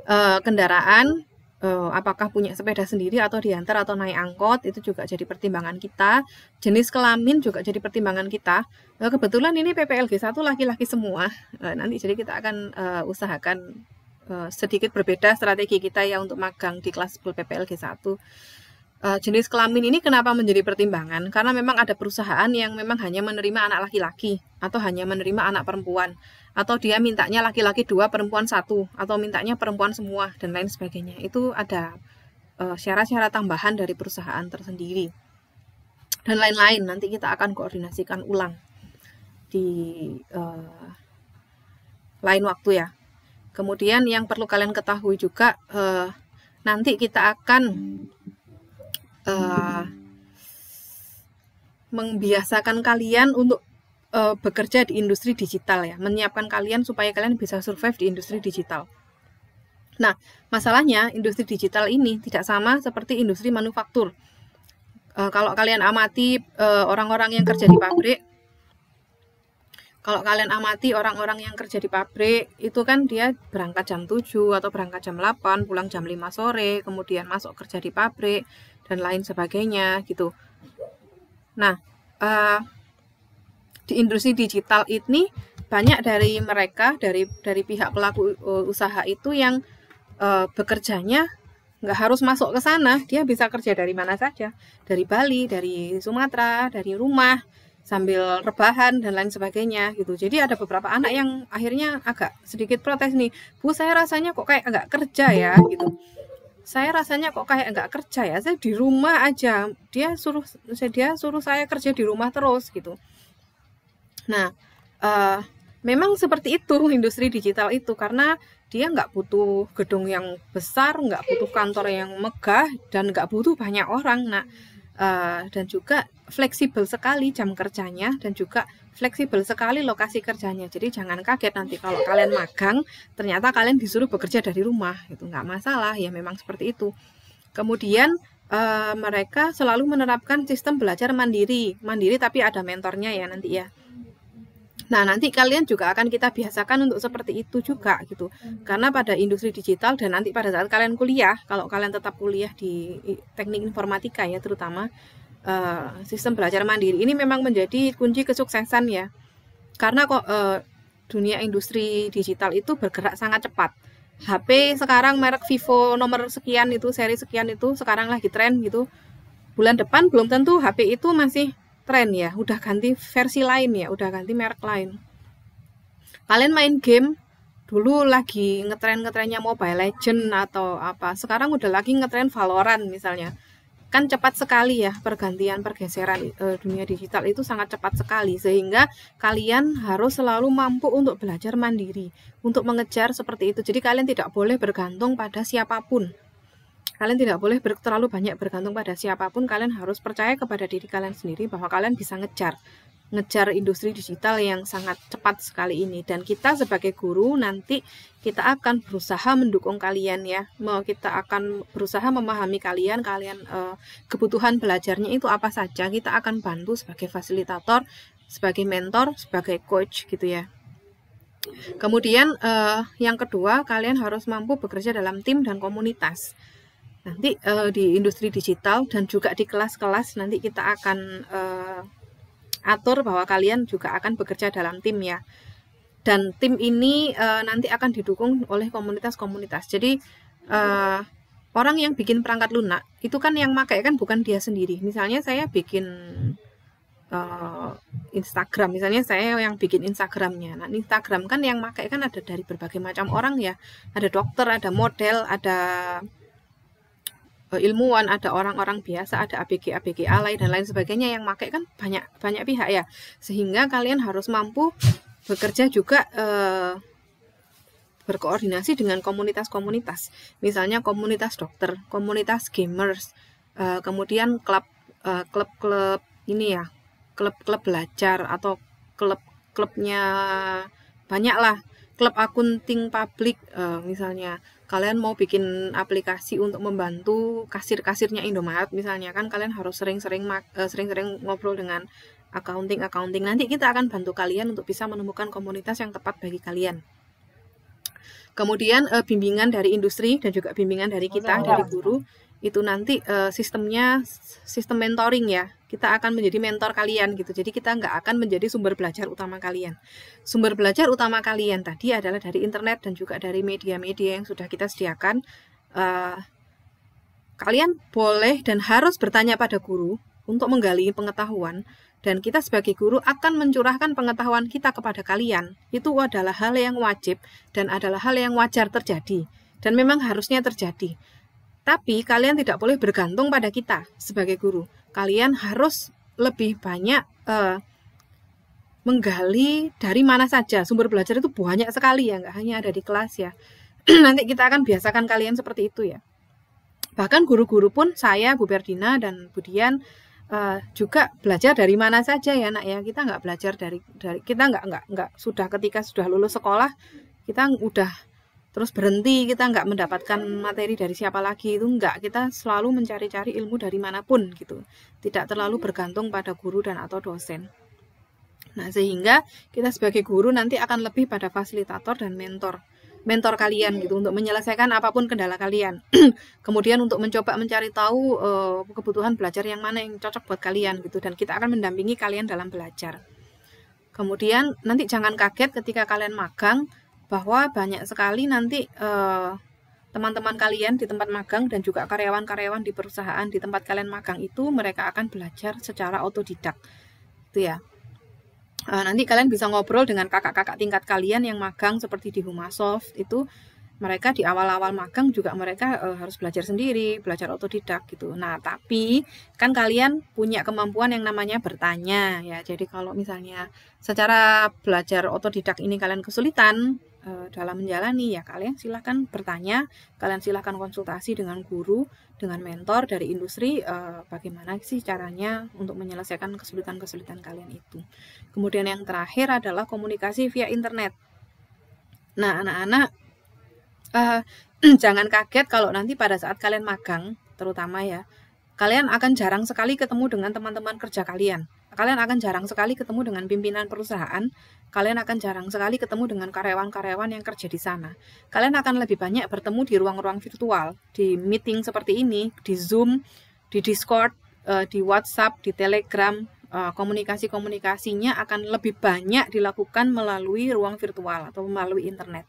e, kendaraan uh, apakah punya sepeda sendiri atau diantar atau naik angkot itu juga jadi pertimbangan kita jenis kelamin juga jadi pertimbangan kita uh, kebetulan ini PPLG satu laki-laki semua uh, nanti jadi kita akan uh, usahakan uh, sedikit berbeda strategi kita ya untuk magang di kelas PPLG 1 uh, jenis kelamin ini kenapa menjadi pertimbangan? Karena memang ada perusahaan yang memang hanya menerima anak laki-laki atau hanya menerima anak perempuan atau dia mintanya laki-laki dua perempuan satu atau mintanya perempuan semua dan lain sebagainya itu ada eh, syarat-syarat uh, tambahan dari perusahaan tersendiri dan lain-lain nanti kita akan koordinasikan ulang di uh, lain waktu ya kemudian yang perlu kalian ketahui juga uh, nanti kita akan uh, eh, membiasakan kalian untuk uh, bekerja di industri digital ya, menyiapkan kalian supaya kalian bisa survive di industri digital. Nah, masalahnya industri digital ini tidak sama seperti industri manufaktur. Uh, kalau kalian amati orang-orang uh, yang kerja di pabrik, kalau kalian amati orang-orang yang kerja di pabrik itu kan dia berangkat jam 7 atau berangkat jam 8 pulang jam 5 sore kemudian masuk kerja di pabrik dan lain sebagainya gitu nah uh, di industri digital ini banyak dari mereka dari dari pihak pelaku eh, usaha itu yang uh, bekerjanya nggak harus masuk ke sana dia bisa kerja dari mana saja dari Bali dari Sumatera dari rumah sambil rebahan dan lain sebagainya gitu. Jadi ada beberapa anak yang akhirnya agak sedikit protes nih, bu saya rasanya kok kayak agak kerja ya gitu. Saya rasanya kok kayak enggak kerja ya, saya di rumah aja. Dia suruh dia suruh saya kerja di rumah terus gitu. Nah, uh, memang seperti itu industri digital itu karena dia nggak butuh gedung yang besar, nggak butuh kantor yang megah dan nggak butuh banyak orang. Nah, Eh, dan juga fleksibel sekali jam kerjanya dan juga fleksibel sekali lokasi kerjanya. Jadi jangan kaget nanti kalau kalian magang ternyata kalian disuruh bekerja dari rumah itu nggak masalah ya memang seperti itu. Kemudian uh, mereka selalu menerapkan sistem belajar mandiri, mandiri tapi ada mentornya ya nanti ya. Nah, nanti kalian juga akan kita biasakan untuk seperti itu juga gitu. Karena pada industri digital dan nanti pada saat kalian kuliah, kalau kalian tetap kuliah di teknik informatika ya terutama uh, sistem belajar mandiri ini memang menjadi kunci kesuksesan ya. Karena kok uh, dunia industri digital itu bergerak sangat cepat. HP sekarang merek Vivo nomor sekian itu seri sekian itu sekarang lagi tren gitu. Bulan depan belum tentu HP itu masih tren ya, udah ganti versi lain ya, udah ganti merek lain. Kalian main game dulu lagi ngetren-ngetrennya Mobile Legend atau apa, sekarang udah lagi ngetren Valorant misalnya. Kan cepat sekali ya pergantian pergeseran e, dunia digital itu sangat cepat sekali sehingga kalian harus selalu mampu untuk belajar mandiri, untuk mengejar seperti itu. Jadi kalian tidak boleh bergantung pada siapapun Kalian tidak boleh ber, terlalu banyak bergantung pada siapapun. Kalian harus percaya kepada diri kalian sendiri bahwa kalian bisa ngejar ngejar industri digital yang sangat cepat sekali ini dan kita sebagai guru nanti kita akan berusaha mendukung kalian ya mau kita akan berusaha memahami kalian kalian uh, kebutuhan belajarnya itu apa saja kita akan bantu sebagai fasilitator sebagai mentor sebagai coach gitu ya kemudian uh, yang kedua kalian harus mampu bekerja dalam tim dan komunitas nanti uh, di industri digital dan juga di kelas-kelas nanti kita akan uh, atur bahwa kalian juga akan bekerja dalam tim ya dan tim ini uh, nanti akan didukung oleh komunitas-komunitas jadi uh, orang yang bikin perangkat lunak itu kan yang pakai kan bukan dia sendiri misalnya saya bikin uh, Instagram misalnya saya yang bikin Instagramnya nah Instagram kan yang pakai kan ada dari berbagai macam orang ya ada dokter ada model ada ilmuwan, ada orang-orang biasa, ada ABG ABG alay dan lain sebagainya yang pakai kan banyak banyak pihak ya. Sehingga kalian harus mampu bekerja juga eh, berkoordinasi dengan komunitas-komunitas. Misalnya komunitas dokter, komunitas gamers, eh, kemudian klub eh, klub-klub ini ya, klub-klub belajar atau klub-klubnya banyaklah, klub akunting publik eh, misalnya kalian mau bikin aplikasi untuk membantu kasir-kasirnya Indomaret misalnya kan kalian harus sering-sering eh, sering-sering ngobrol dengan accounting accounting nanti kita akan bantu kalian untuk bisa menemukan komunitas yang tepat bagi kalian. Kemudian eh, bimbingan dari industri dan juga bimbingan dari kita dari guru itu nanti uh, sistemnya sistem mentoring ya kita akan menjadi mentor kalian gitu jadi kita nggak akan menjadi sumber belajar utama kalian sumber belajar utama kalian tadi adalah dari internet dan juga dari media-media yang sudah kita sediakan uh, kalian boleh dan harus bertanya pada guru untuk menggali pengetahuan dan kita sebagai guru akan mencurahkan pengetahuan kita kepada kalian itu adalah hal yang wajib dan adalah hal yang wajar terjadi dan memang harusnya terjadi tapi kalian tidak boleh bergantung pada kita sebagai guru. Kalian harus lebih banyak uh, menggali dari mana saja sumber belajar itu banyak sekali ya, nggak hanya ada di kelas ya. Nanti kita akan biasakan kalian seperti itu ya. Bahkan guru-guru pun saya, Bu Berdina dan Bu uh, juga belajar dari mana saja ya, nak ya. Kita nggak belajar dari dari kita nggak nggak nggak sudah ketika sudah lulus sekolah kita udah terus berhenti kita nggak mendapatkan materi dari siapa lagi itu nggak kita selalu mencari-cari ilmu dari manapun gitu tidak terlalu bergantung pada guru dan atau dosen nah sehingga kita sebagai guru nanti akan lebih pada fasilitator dan mentor mentor kalian gitu untuk menyelesaikan apapun kendala kalian kemudian untuk mencoba mencari tahu uh, kebutuhan belajar yang mana yang cocok buat kalian gitu dan kita akan mendampingi kalian dalam belajar kemudian nanti jangan kaget ketika kalian magang bahwa banyak sekali nanti eh, teman-teman eh, kalian di tempat magang dan juga karyawan-karyawan di perusahaan di tempat kalian magang itu mereka akan belajar secara otodidak itu ya eh, nanti kalian bisa ngobrol dengan kakak-kakak tingkat kalian yang magang seperti di Humasoft itu mereka di awal-awal magang juga mereka eh, harus belajar sendiri, belajar otodidak gitu. Nah, tapi kan kalian punya kemampuan yang namanya bertanya ya. Jadi kalau misalnya secara belajar otodidak ini kalian kesulitan, Eh, dalam menjalani ya kalian silahkan bertanya, kalian silahkan konsultasi dengan guru, dengan mentor dari industri eh, bagaimana sih caranya untuk menyelesaikan kesulitan-kesulitan kalian itu. Kemudian yang terakhir adalah komunikasi via internet. Nah anak-anak uh, jangan kaget kalau nanti pada saat kalian magang terutama ya kalian akan jarang sekali ketemu dengan teman-teman kerja kalian kalian akan jarang sekali ketemu dengan pimpinan perusahaan, kalian akan jarang sekali ketemu dengan karyawan-karyawan yang kerja di sana. Kalian akan lebih banyak bertemu di ruang-ruang virtual, di meeting seperti ini, di Zoom, di Discord, eh, di WhatsApp, di Telegram. Eh, komunikasi-komunikasinya akan lebih banyak dilakukan melalui ruang virtual atau melalui internet.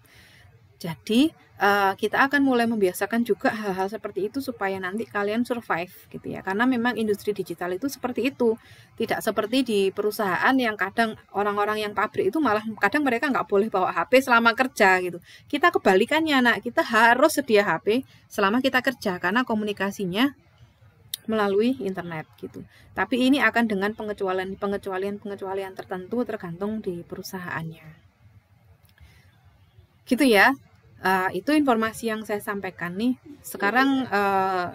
Jadi uh, kita akan mulai membiasakan juga hal-hal seperti itu supaya nanti kalian survive gitu ya. Karena memang industri digital itu seperti itu. Tidak seperti di perusahaan yang kadang orang-orang yang pabrik itu malah kadang mereka nggak boleh bawa HP selama kerja gitu. Kita kebalikannya anak, kita harus sedia HP selama kita kerja karena komunikasinya melalui internet gitu. Tapi ini akan dengan pengecualian pengecualian pengecualian tertentu tergantung di perusahaannya. Gitu ya uh, itu informasi yang saya sampaikan nih. Sekarang uh,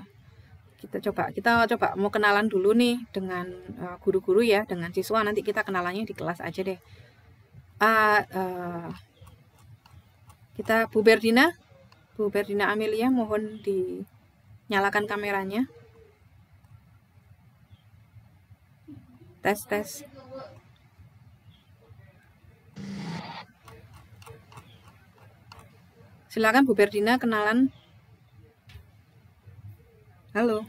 kita coba kita coba mau kenalan dulu nih dengan eh, guru-guru uh, ya, dengan siswa. Nanti kita kenalannya di kelas aja deh. Uh, uh, kita Bu Berdina, Bu Berdina Amelia, mohon dinyalakan kameranya. Tes tes. Silakan Bu Berdina kenalan. Halo.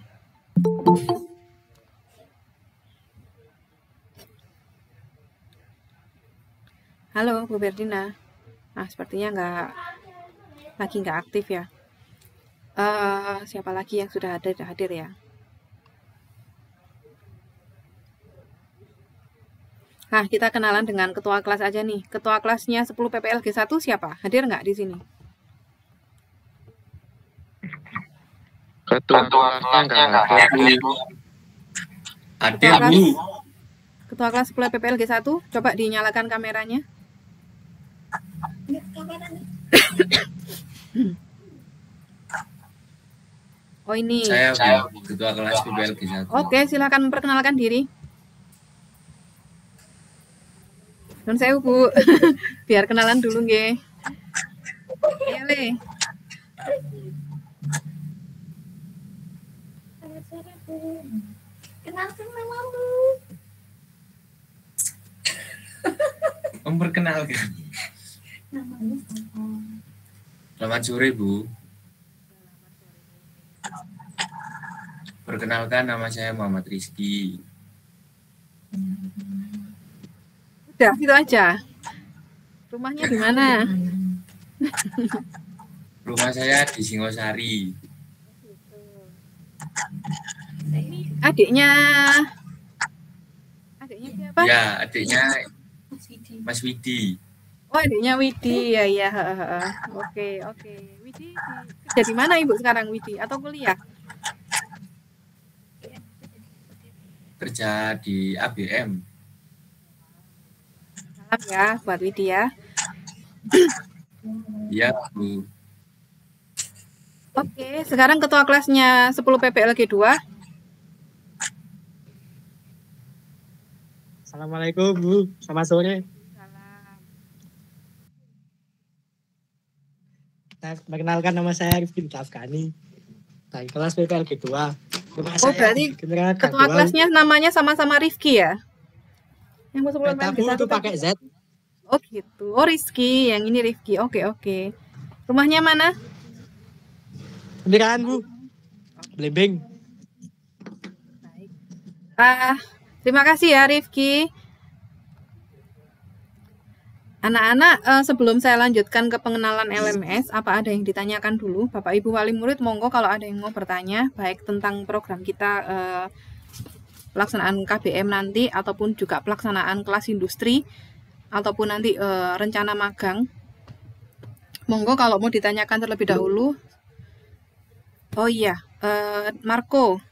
Halo Bu Berdina. Nah, sepertinya nggak lagi nggak aktif ya. Uh, siapa lagi yang sudah ada sudah hadir ya? Nah, kita kenalan dengan ketua kelas aja nih. Ketua kelasnya 10 PPLG 1 siapa? Hadir nggak di sini? Ketua kelasnya nggak hadir. Hadir Bu. Ketua kelas 10 PPLG 1, coba dinyalakan kameranya. Oh ini. Saya, saya ketua kelas PPLG 1. Oke, silakan memperkenalkan diri. Dan saya Bu. Biar kenalan dulu nggih. Iya Le. kenalkan namamu memperkenalkan namamu selamat sore bu perkenalkan nama saya Muhammad Rizky udah gitu aja rumahnya di mana rumah saya di Singosari adiknya adiknya siapa? Ya, adiknya Mas Widi. Oh, adiknya Widi ya ya. Oke, oke. Widi kerja di mana Ibu sekarang Widi atau kuliah? Kerja di ABM. Salam ya buat Widi ya. ya Bu. Oke, sekarang ketua kelasnya 10 PPLG 2. Assalamualaikum Bu, selamat sore. Salam. Saya perkenalkan nama saya Rifkin Tafkani. Dari kelas PPLG 2. Rumah oh, saya, berarti ketua kedua. kelasnya namanya sama-sama Rifki ya? Yang masuk Tapi itu pakai Z. Oh gitu. Oh Rizky, yang ini Rifki. Oke, okay, oke. Okay. Rumahnya mana? Kendaraan, Bu. Blimbing. Baik. Ah, uh, Terima kasih ya Rifki. Anak-anak, eh, sebelum saya lanjutkan ke pengenalan LMS, apa ada yang ditanyakan dulu? Bapak Ibu wali murid, monggo kalau ada yang mau bertanya, baik tentang program kita eh, pelaksanaan KBM nanti, ataupun juga pelaksanaan kelas industri, ataupun nanti eh, rencana magang. Monggo kalau mau ditanyakan terlebih dahulu. Oh iya, Marco.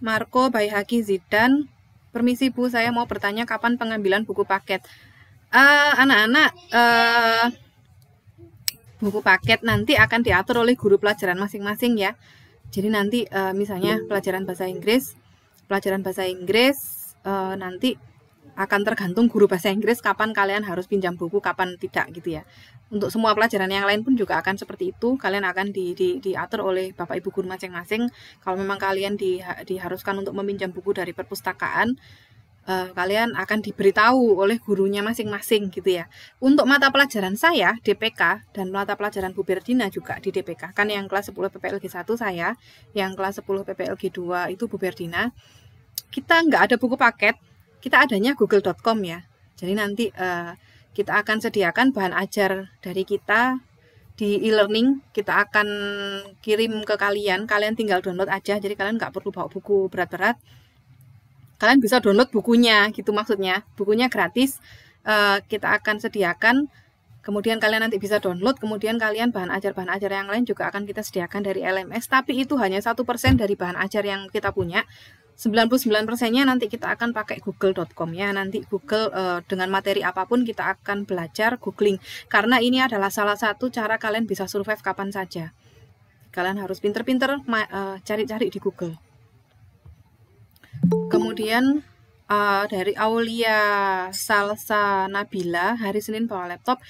Marco Bayhaki Zidan Permisi Bu, saya mau bertanya kapan pengambilan buku paket. Eh, anak-anak, uh, uh, buku paket nanti akan diatur oleh guru pelajaran masing-masing ya. Jadi nanti uh, misalnya pelajaran bahasa Inggris, pelajaran bahasa Inggris uh, nanti akan tergantung guru bahasa Inggris kapan kalian harus pinjam buku, kapan tidak gitu ya. Untuk semua pelajaran yang lain pun juga akan seperti itu. Kalian akan di, di, diatur oleh bapak ibu guru masing-masing. Kalau memang kalian di, diharuskan untuk meminjam buku dari perpustakaan, eh, kalian akan diberitahu oleh gurunya masing-masing gitu ya. Untuk mata pelajaran saya DPK dan mata pelajaran Bu Berdina juga di DPK. Kan yang kelas 10 PPLG 1 saya, yang kelas 10 PPLG 2 itu Bu Berdina. Kita nggak ada buku paket, kita adanya google.com ya. Jadi nanti uh, kita akan sediakan bahan ajar dari kita di e-learning kita akan kirim ke kalian. Kalian tinggal download aja. Jadi kalian nggak perlu bawa buku berat-berat. Kalian bisa download bukunya gitu maksudnya. Bukunya gratis. Uh, kita akan sediakan kemudian kalian nanti bisa download, kemudian kalian bahan ajar-bahan ajar yang lain juga akan kita sediakan dari LMS, tapi itu hanya satu persen dari bahan ajar yang kita punya. 99%-nya nanti kita akan pakai google.com ya. Nanti Google uh, dengan materi apapun kita akan belajar googling karena ini adalah salah satu cara kalian bisa survive kapan saja. Kalian harus pinter-pinter cari eh, cari-cari di Google. Kemudian uh, dari Aulia Salsa Nabila hari Senin bawa laptop.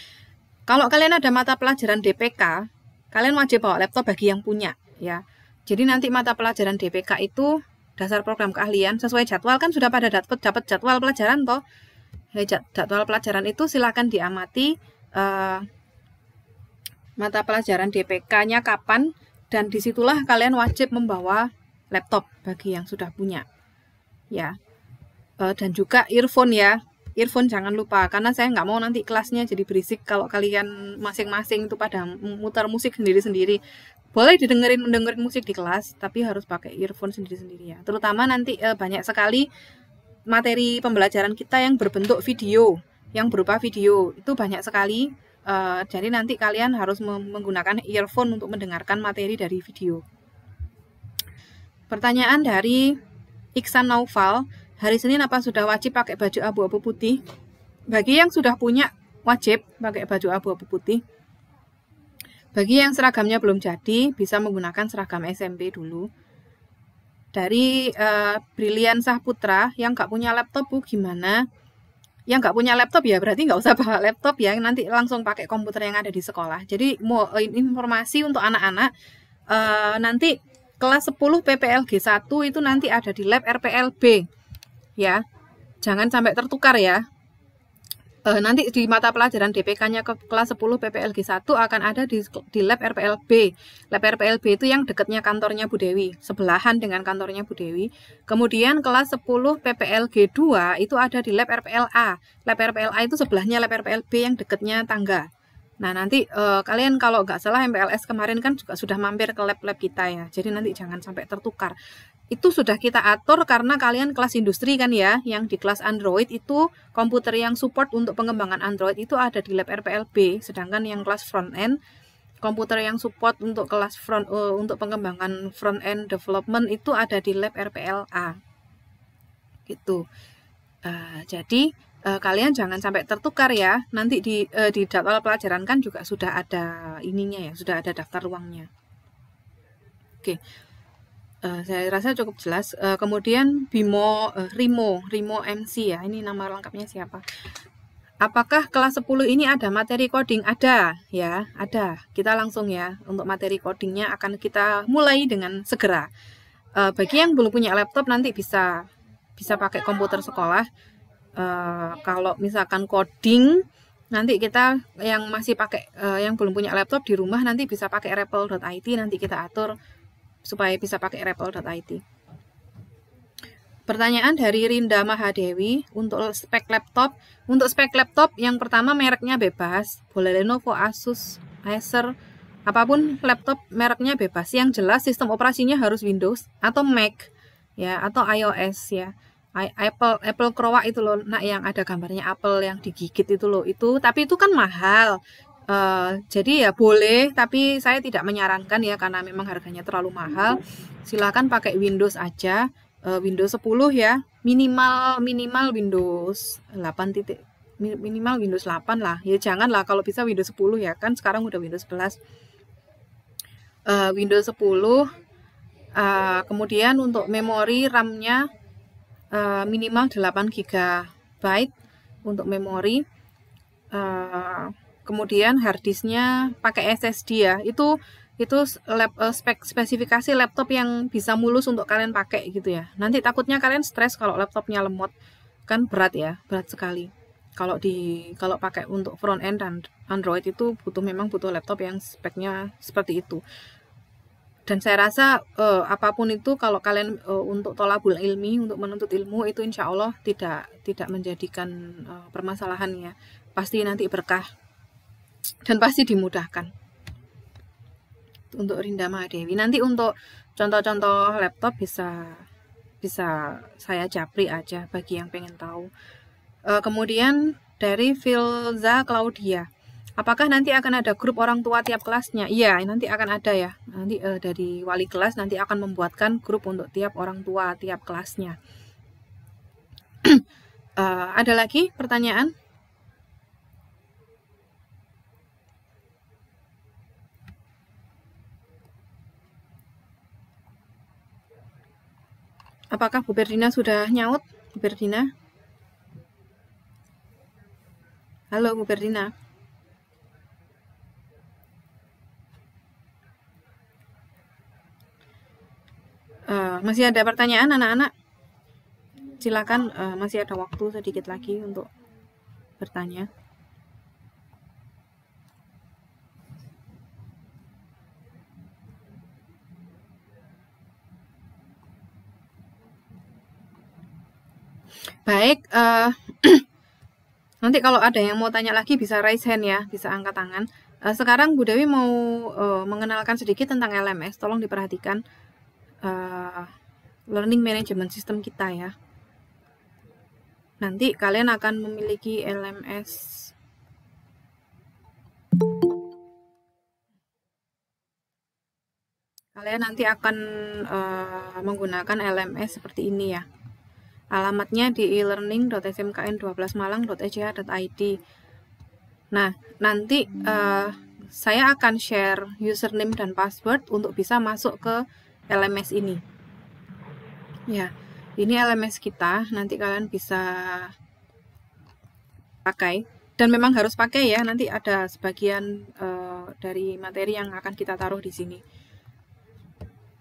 Kalau kalian ada mata pelajaran DPK, kalian wajib bawa laptop bagi yang punya ya. Jadi nanti mata pelajaran DPK itu dasar program keahlian sesuai jadwal kan sudah pada dapat dapat jadwal pelajaran toh jadwal pelajaran itu silahkan diamati uh, mata pelajaran DPK-nya kapan dan disitulah kalian wajib membawa laptop bagi yang sudah punya ya uh, dan juga earphone ya earphone jangan lupa karena saya nggak mau nanti kelasnya jadi berisik kalau kalian masing-masing itu pada mutar musik sendiri-sendiri boleh didengerin mendengarkan musik di kelas tapi harus pakai earphone sendiri-sendiri ya terutama nanti e, banyak sekali materi pembelajaran kita yang berbentuk video yang berupa video itu banyak sekali e, jadi nanti kalian harus menggunakan earphone untuk mendengarkan materi dari video pertanyaan dari Iksan Naufal hari Senin apa sudah wajib pakai baju abu-abu putih bagi yang sudah punya wajib pakai baju abu-abu putih bagi yang seragamnya belum jadi, bisa menggunakan seragam SMP dulu. Dari uh, Brilian Sahputra, yang nggak punya laptop bu, gimana? Yang nggak punya laptop ya berarti nggak usah bawa laptop ya, nanti langsung pakai komputer yang ada di sekolah. Jadi mau eh, informasi untuk anak-anak uh, nanti kelas 10 PPLG 1 itu nanti ada di lab RPLB ya. Jangan sampai tertukar ya eh, nanti di mata pelajaran DPK-nya ke kelas 10 PPLG 1 akan ada di, di lab RPLB. Lab RPLB itu yang dekatnya kantornya Bu Dewi, sebelahan dengan kantornya Bu Dewi. Kemudian kelas 10 PPLG 2 itu ada di lab RPLA. Lab RPLA itu sebelahnya lab RPLB yang dekatnya tangga. Nah nanti uh, kalian kalau nggak salah MPLS kemarin kan juga sudah mampir ke lab-lab kita ya. Jadi nanti jangan sampai tertukar. Itu sudah kita atur karena kalian kelas industri kan ya, yang di kelas Android itu komputer yang support untuk pengembangan Android itu ada di lab RPLB, sedangkan yang kelas front end komputer yang support untuk kelas front uh, untuk pengembangan front end development itu ada di lab RPLA. Gitu. Uh, jadi uh, kalian jangan sampai tertukar ya. Nanti di uh, di jadwal pelajaran kan juga sudah ada ininya ya, sudah ada daftar ruangnya. Oke. Uh, saya rasa cukup jelas. Uh, kemudian Bimo uh, Rimo, Rimo MC ya. Ini nama lengkapnya siapa? Apakah kelas 10 ini ada materi coding? Ada, ya, ada. Kita langsung ya, untuk materi codingnya akan kita mulai dengan segera. Uh, bagi yang belum punya laptop nanti bisa bisa pakai komputer sekolah uh, kalau misalkan coding nanti kita yang masih pakai uh, yang belum punya laptop di rumah nanti bisa pakai repel.it nanti kita atur supaya bisa pakai repel.it. Pertanyaan dari Rinda Mahadewi untuk spek laptop. Untuk spek laptop yang pertama mereknya bebas, boleh Lenovo, Asus, Acer, apapun laptop mereknya bebas. Yang jelas sistem operasinya harus Windows atau Mac ya atau iOS ya apple apple kroa itu loh nak yang ada gambarnya Apple yang digigit itu loh itu tapi itu kan mahal uh, jadi ya boleh tapi saya tidak menyarankan ya karena memang harganya terlalu mahal silahkan pakai Windows aja uh, Windows 10 ya minimal minimal Windows 8 titik minimal Windows 8 lah ya jangan lah kalau bisa Windows 10 ya kan sekarang udah Windows 11 uh, eh, Windows 10 uh, kemudian untuk memori RAM-nya uh, minimal 8 GB untuk memori. Uh, kemudian harddisknya pakai SSD ya. Itu itu lab, uh, eh, spek, spesifikasi laptop yang bisa mulus untuk kalian pakai gitu ya. Nanti takutnya kalian stres kalau laptopnya lemot kan berat ya, berat sekali. Kalau di kalau pakai untuk front end dan Android itu butuh memang butuh laptop yang speknya seperti itu dan saya rasa uh, apapun itu kalau kalian uh, untuk tolabul ilmi untuk menuntut ilmu itu insya Allah tidak tidak menjadikan uh, permasalahan ya pasti nanti berkah dan pasti dimudahkan untuk Rinda Mahadewi nanti untuk contoh-contoh laptop bisa bisa saya japri aja bagi yang pengen tahu uh, kemudian dari Filza Claudia Apakah nanti akan ada grup orang tua tiap kelasnya? Iya, nanti akan ada ya. Nanti uh, dari wali kelas nanti akan membuatkan grup untuk tiap orang tua tiap kelasnya. uh, ada lagi pertanyaan? Apakah Bu Berdina sudah nyaut? Bu Berdina? Halo Bu Berdina. masih ada pertanyaan anak-anak? Silakan uh, masih ada waktu sedikit lagi untuk bertanya. Baik, uh, nanti kalau ada yang mau tanya lagi bisa raise hand ya, bisa angkat tangan. Uh, sekarang Bu Dewi mau uh, mengenalkan sedikit tentang LMS, tolong diperhatikan uh, learning management system kita ya. Nanti kalian akan memiliki LMS kalian nanti akan uh, menggunakan LMS seperti ini ya. Alamatnya di learningsmkn 12 malangechid e Nah, nanti uh, saya akan share username dan password untuk bisa masuk ke LMS ini. Ya, ini LMS kita. Nanti kalian bisa pakai dan memang harus pakai ya. Nanti ada sebagian uh, dari materi yang akan kita taruh di sini.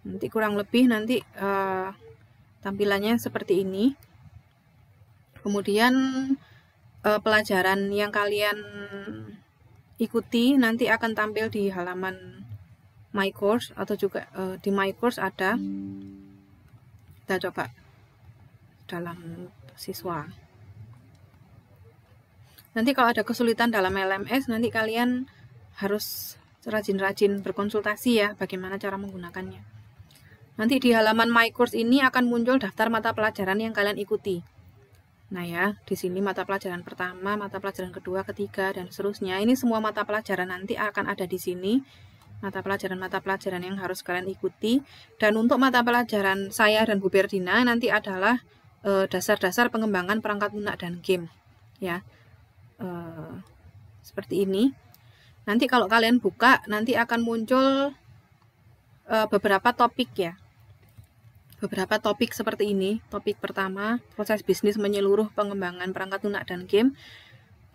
Nanti kurang lebih nanti uh, tampilannya seperti ini. Kemudian uh, pelajaran yang kalian ikuti nanti akan tampil di halaman my course atau juga uh, di my course ada kita coba dalam siswa nanti kalau ada kesulitan dalam LMS nanti kalian harus rajin-rajin berkonsultasi ya bagaimana cara menggunakannya nanti di halaman my course ini akan muncul daftar mata pelajaran yang kalian ikuti Nah ya, di sini mata pelajaran pertama, mata pelajaran kedua, ketiga, dan seterusnya. Ini semua mata pelajaran nanti akan ada di sini mata pelajaran-mata pelajaran yang harus kalian ikuti. Dan untuk mata pelajaran saya dan Bu Berdina nanti adalah eh, dasar-dasar uh, pengembangan perangkat lunak dan game. Ya, uh, seperti ini. Nanti kalau kalian buka, nanti akan muncul uh, beberapa topik ya. Beberapa topik seperti ini. Topik pertama, proses bisnis menyeluruh pengembangan perangkat lunak dan game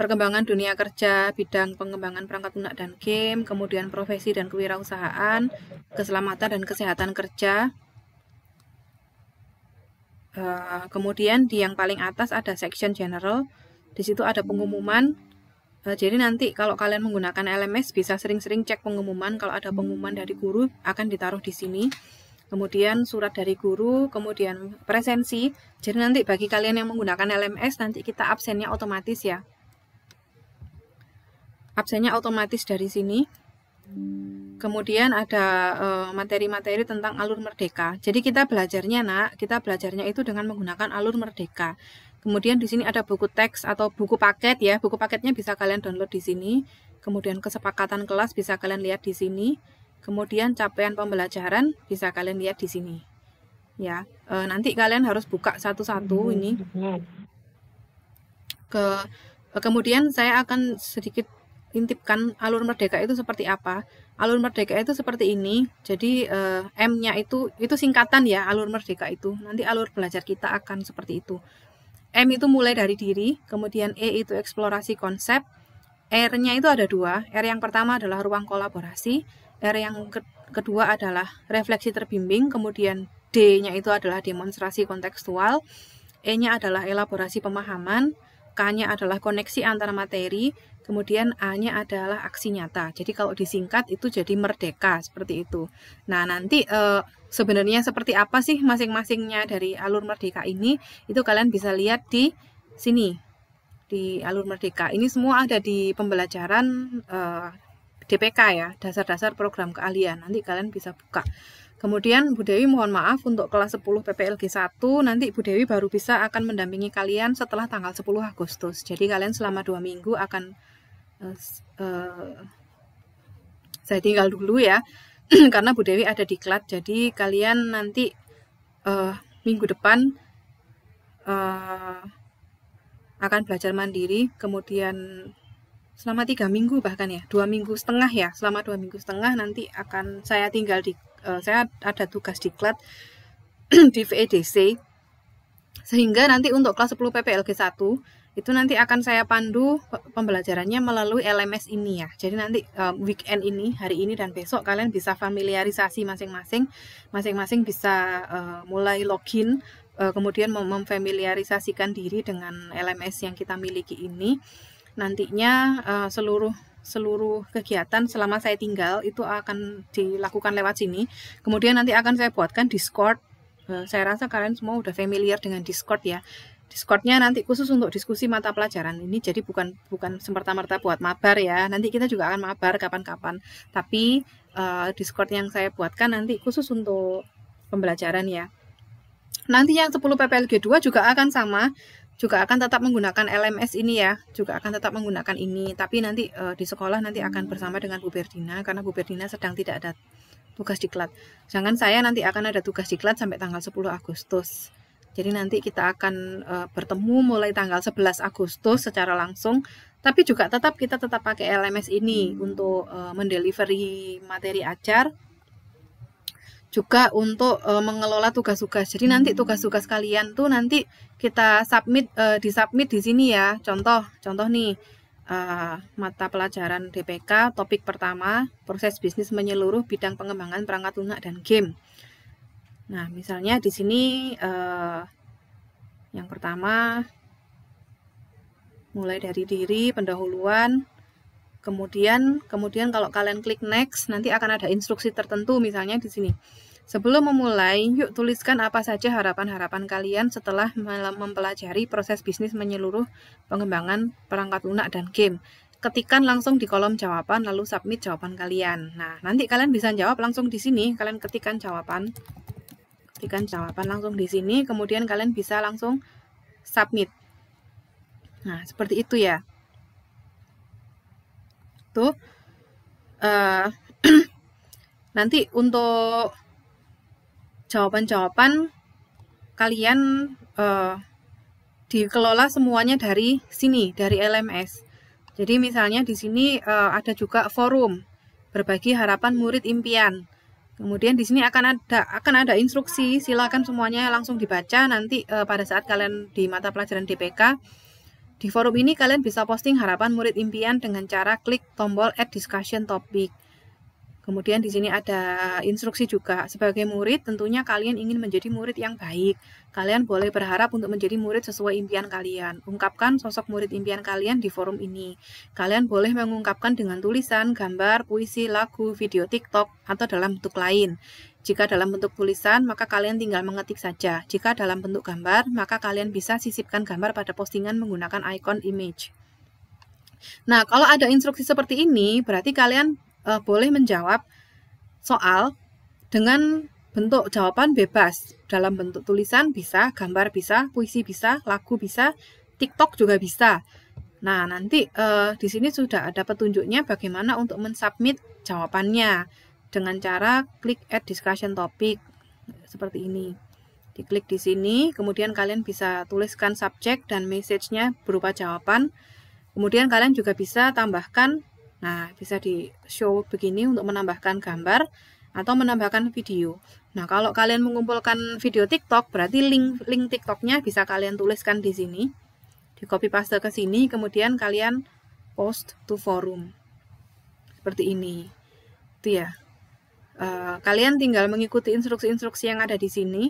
perkembangan dunia kerja, bidang pengembangan perangkat lunak dan game, kemudian profesi dan kewirausahaan, keselamatan dan kesehatan kerja. Eh, kemudian di yang paling atas ada section general, di situ ada pengumuman. Eh, jadi nanti kalau kalian menggunakan LMS bisa sering-sering cek pengumuman, kalau ada pengumuman dari guru akan ditaruh di sini kemudian surat dari guru, kemudian presensi. Jadi nanti bagi kalian yang menggunakan LMS nanti kita absennya otomatis ya absennya otomatis dari sini. Kemudian ada eh, materi-materi uh, tentang alur merdeka. Jadi kita belajarnya, Nak, kita belajarnya itu dengan menggunakan alur merdeka. Kemudian di sini ada buku teks atau buku paket ya. Buku paketnya bisa kalian download di sini. Kemudian kesepakatan kelas bisa kalian lihat di sini. Kemudian capaian pembelajaran bisa kalian lihat di sini. Ya, e, nanti kalian harus buka satu-satu ini. Ke kemudian saya akan sedikit intipkan alur merdeka itu seperti apa. Alur merdeka itu seperti ini. Jadi uh, M-nya itu itu singkatan ya alur merdeka itu. Nanti alur belajar kita akan seperti itu. M itu mulai dari diri, kemudian E itu eksplorasi konsep, R-nya itu ada dua. R yang pertama adalah ruang kolaborasi, R yang ke kedua adalah refleksi terbimbing, kemudian D-nya itu adalah demonstrasi kontekstual, E-nya adalah elaborasi pemahaman, K-nya adalah koneksi antara materi, kemudian A-nya adalah aksi nyata. Jadi kalau disingkat itu jadi merdeka seperti itu. Nah, nanti e, sebenarnya seperti apa sih masing-masingnya dari alur merdeka ini? Itu kalian bisa lihat di sini di alur merdeka. Ini semua ada di pembelajaran e, eh, DPK ya, dasar-dasar program keahlian. Nanti kalian bisa buka. Kemudian Bu Dewi mohon maaf untuk kelas 10 PPLG 1 nanti Bu Dewi baru bisa akan mendampingi kalian setelah tanggal 10 Agustus. Jadi kalian selama dua minggu akan uh, uh, saya tinggal dulu ya karena Bu Dewi ada di klat. Jadi kalian nanti uh, minggu depan uh, akan belajar mandiri. Kemudian selama tiga minggu bahkan ya dua minggu setengah ya selama dua minggu setengah nanti akan saya tinggal di Eh, saya ada tugas diklat di VEDC sehingga nanti untuk kelas 10 PPLG 1 itu nanti akan saya pandu pembelajarannya melalui LMS ini ya. Jadi nanti eh, weekend ini, hari ini dan besok kalian bisa familiarisasi masing-masing. Masing-masing bisa eh, mulai login kemudian memfamiliarisasikan diri dengan LMS yang kita miliki ini. Nantinya seluruh seluruh kegiatan selama saya tinggal itu akan dilakukan lewat sini. Kemudian nanti akan saya buatkan Discord. Eh, saya rasa kalian semua udah familiar dengan Discord ya. Discordnya nanti khusus untuk diskusi mata pelajaran ini, jadi bukan bukan semerta-merta buat mabar ya. Nanti kita juga akan mabar kapan-kapan. Tapi uh, Discord yang saya buatkan nanti khusus untuk pembelajaran ya. Nanti yang 10 PPLG 2 juga akan sama juga akan tetap menggunakan LMS ini ya, juga akan tetap menggunakan ini. Tapi nanti uh, di sekolah nanti akan bersama dengan Bu Berdina karena Bu Berdina sedang tidak ada tugas diklat. Jangan saya nanti akan ada tugas diklat sampai tanggal 10 Agustus. Jadi nanti kita akan uh, bertemu mulai tanggal 11 Agustus secara langsung, tapi juga tetap kita tetap pakai LMS ini untuk uh, mendelivery materi ajar juga untuk e, mengelola tugas-tugas. Jadi nanti hmm. tugas-tugas kalian tuh nanti kita submit e, eh, di submit di sini ya. Contoh, contoh nih e, mata pelajaran DPK topik pertama proses bisnis menyeluruh bidang pengembangan perangkat lunak dan game. Nah, misalnya di sini e, yang pertama mulai dari diri pendahuluan Kemudian, kemudian kalau kalian klik next, nanti akan ada instruksi tertentu misalnya di sini. Sebelum memulai, yuk tuliskan apa saja harapan-harapan kalian setelah mempelajari proses bisnis menyeluruh pengembangan perangkat lunak dan game. Ketikan langsung di kolom jawaban, lalu submit jawaban kalian. Nah, nanti kalian bisa jawab langsung di sini. Kalian ketikkan jawaban, ketikkan jawaban langsung di sini. Kemudian kalian bisa langsung submit. Nah, seperti itu ya itu uh, nanti untuk jawaban-jawaban kalian uh, dikelola semuanya dari sini dari LMS. Jadi misalnya di sini uh, ada juga forum berbagi harapan murid impian. Kemudian di sini akan ada akan ada instruksi, silakan semuanya langsung dibaca nanti uh, pada saat kalian di mata pelajaran DPK di forum ini kalian bisa posting harapan murid impian dengan cara klik tombol add discussion topic. Kemudian di sini ada instruksi juga. Sebagai murid, tentunya kalian ingin menjadi murid yang baik. Kalian boleh berharap untuk menjadi murid sesuai impian kalian. Ungkapkan sosok murid impian kalian di forum ini. Kalian boleh mengungkapkan dengan tulisan, gambar, puisi, lagu, video TikTok, atau dalam bentuk lain. Jika dalam bentuk tulisan, maka kalian tinggal mengetik saja. Jika dalam bentuk gambar, maka kalian bisa sisipkan gambar pada postingan menggunakan icon image. Nah, kalau ada instruksi seperti ini, berarti kalian uh, boleh menjawab soal dengan bentuk jawaban bebas. Dalam bentuk tulisan bisa, gambar bisa, puisi bisa, lagu bisa, TikTok juga bisa. Nah, nanti uh, di sini sudah ada petunjuknya bagaimana untuk mensubmit jawabannya dengan cara klik add discussion topic seperti ini. Diklik di sini, kemudian kalian bisa tuliskan subjek dan message-nya berupa jawaban. Kemudian kalian juga bisa tambahkan, nah bisa di show begini untuk menambahkan gambar atau menambahkan video. Nah kalau kalian mengumpulkan video TikTok, berarti link link TikToknya bisa kalian tuliskan di sini, di copy paste ke sini, kemudian kalian post to forum seperti ini, itu ya. Eh, kalian tinggal mengikuti instruksi-instruksi yang ada di sini.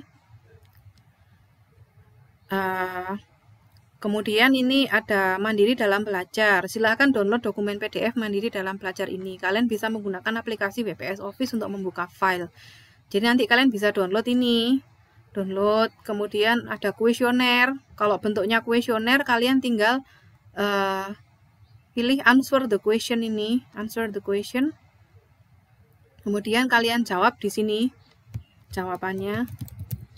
Uh, kemudian ini ada mandiri dalam belajar Silahkan download dokumen PDF mandiri dalam belajar ini. Kalian bisa menggunakan aplikasi WPS Office untuk membuka file. Jadi nanti kalian bisa download ini. Download, kemudian ada kuesioner. Kalau bentuknya kuesioner, kalian tinggal uh, pilih answer the question ini, answer the question. Kemudian kalian jawab di sini jawabannya.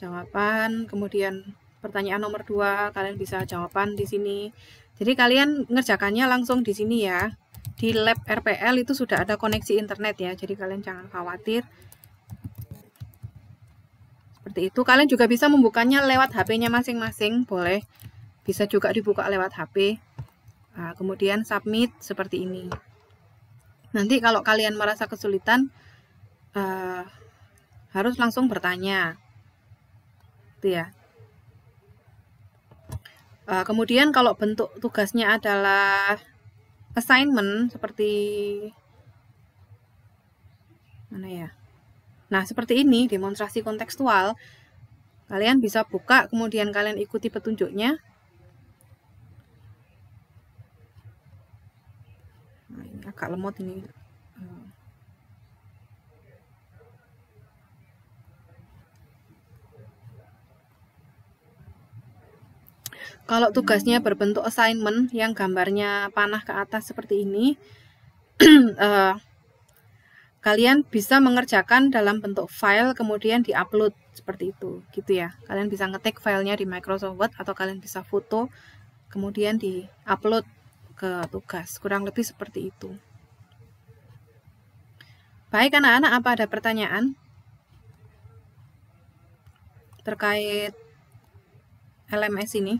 Jawaban, kemudian pertanyaan nomor 2, kalian bisa jawaban di sini. Jadi kalian ngerjakannya langsung di sini ya. Di lab RPL itu sudah ada koneksi internet ya. Jadi kalian jangan khawatir. Seperti itu. Kalian juga bisa membukanya lewat HP-nya masing-masing, boleh. Bisa juga dibuka lewat HP. Nah, kemudian submit seperti ini. Nanti kalau kalian merasa kesulitan, uh, harus langsung bertanya. Itu ya. Uh, kemudian kalau bentuk tugasnya adalah assignment seperti mana ya? Nah, seperti ini demonstrasi kontekstual. Kalian bisa buka kemudian kalian ikuti petunjuknya. Nah, agak lemot ini Kalau tugasnya berbentuk assignment yang gambarnya panah ke atas seperti ini, uh, kalian bisa mengerjakan dalam bentuk file kemudian diupload seperti itu, gitu ya. Kalian bisa ngetik filenya di Microsoft Word atau kalian bisa foto kemudian diupload ke tugas. Kurang lebih seperti itu. Baik anak-anak, apa ada pertanyaan? terkait LMS ini?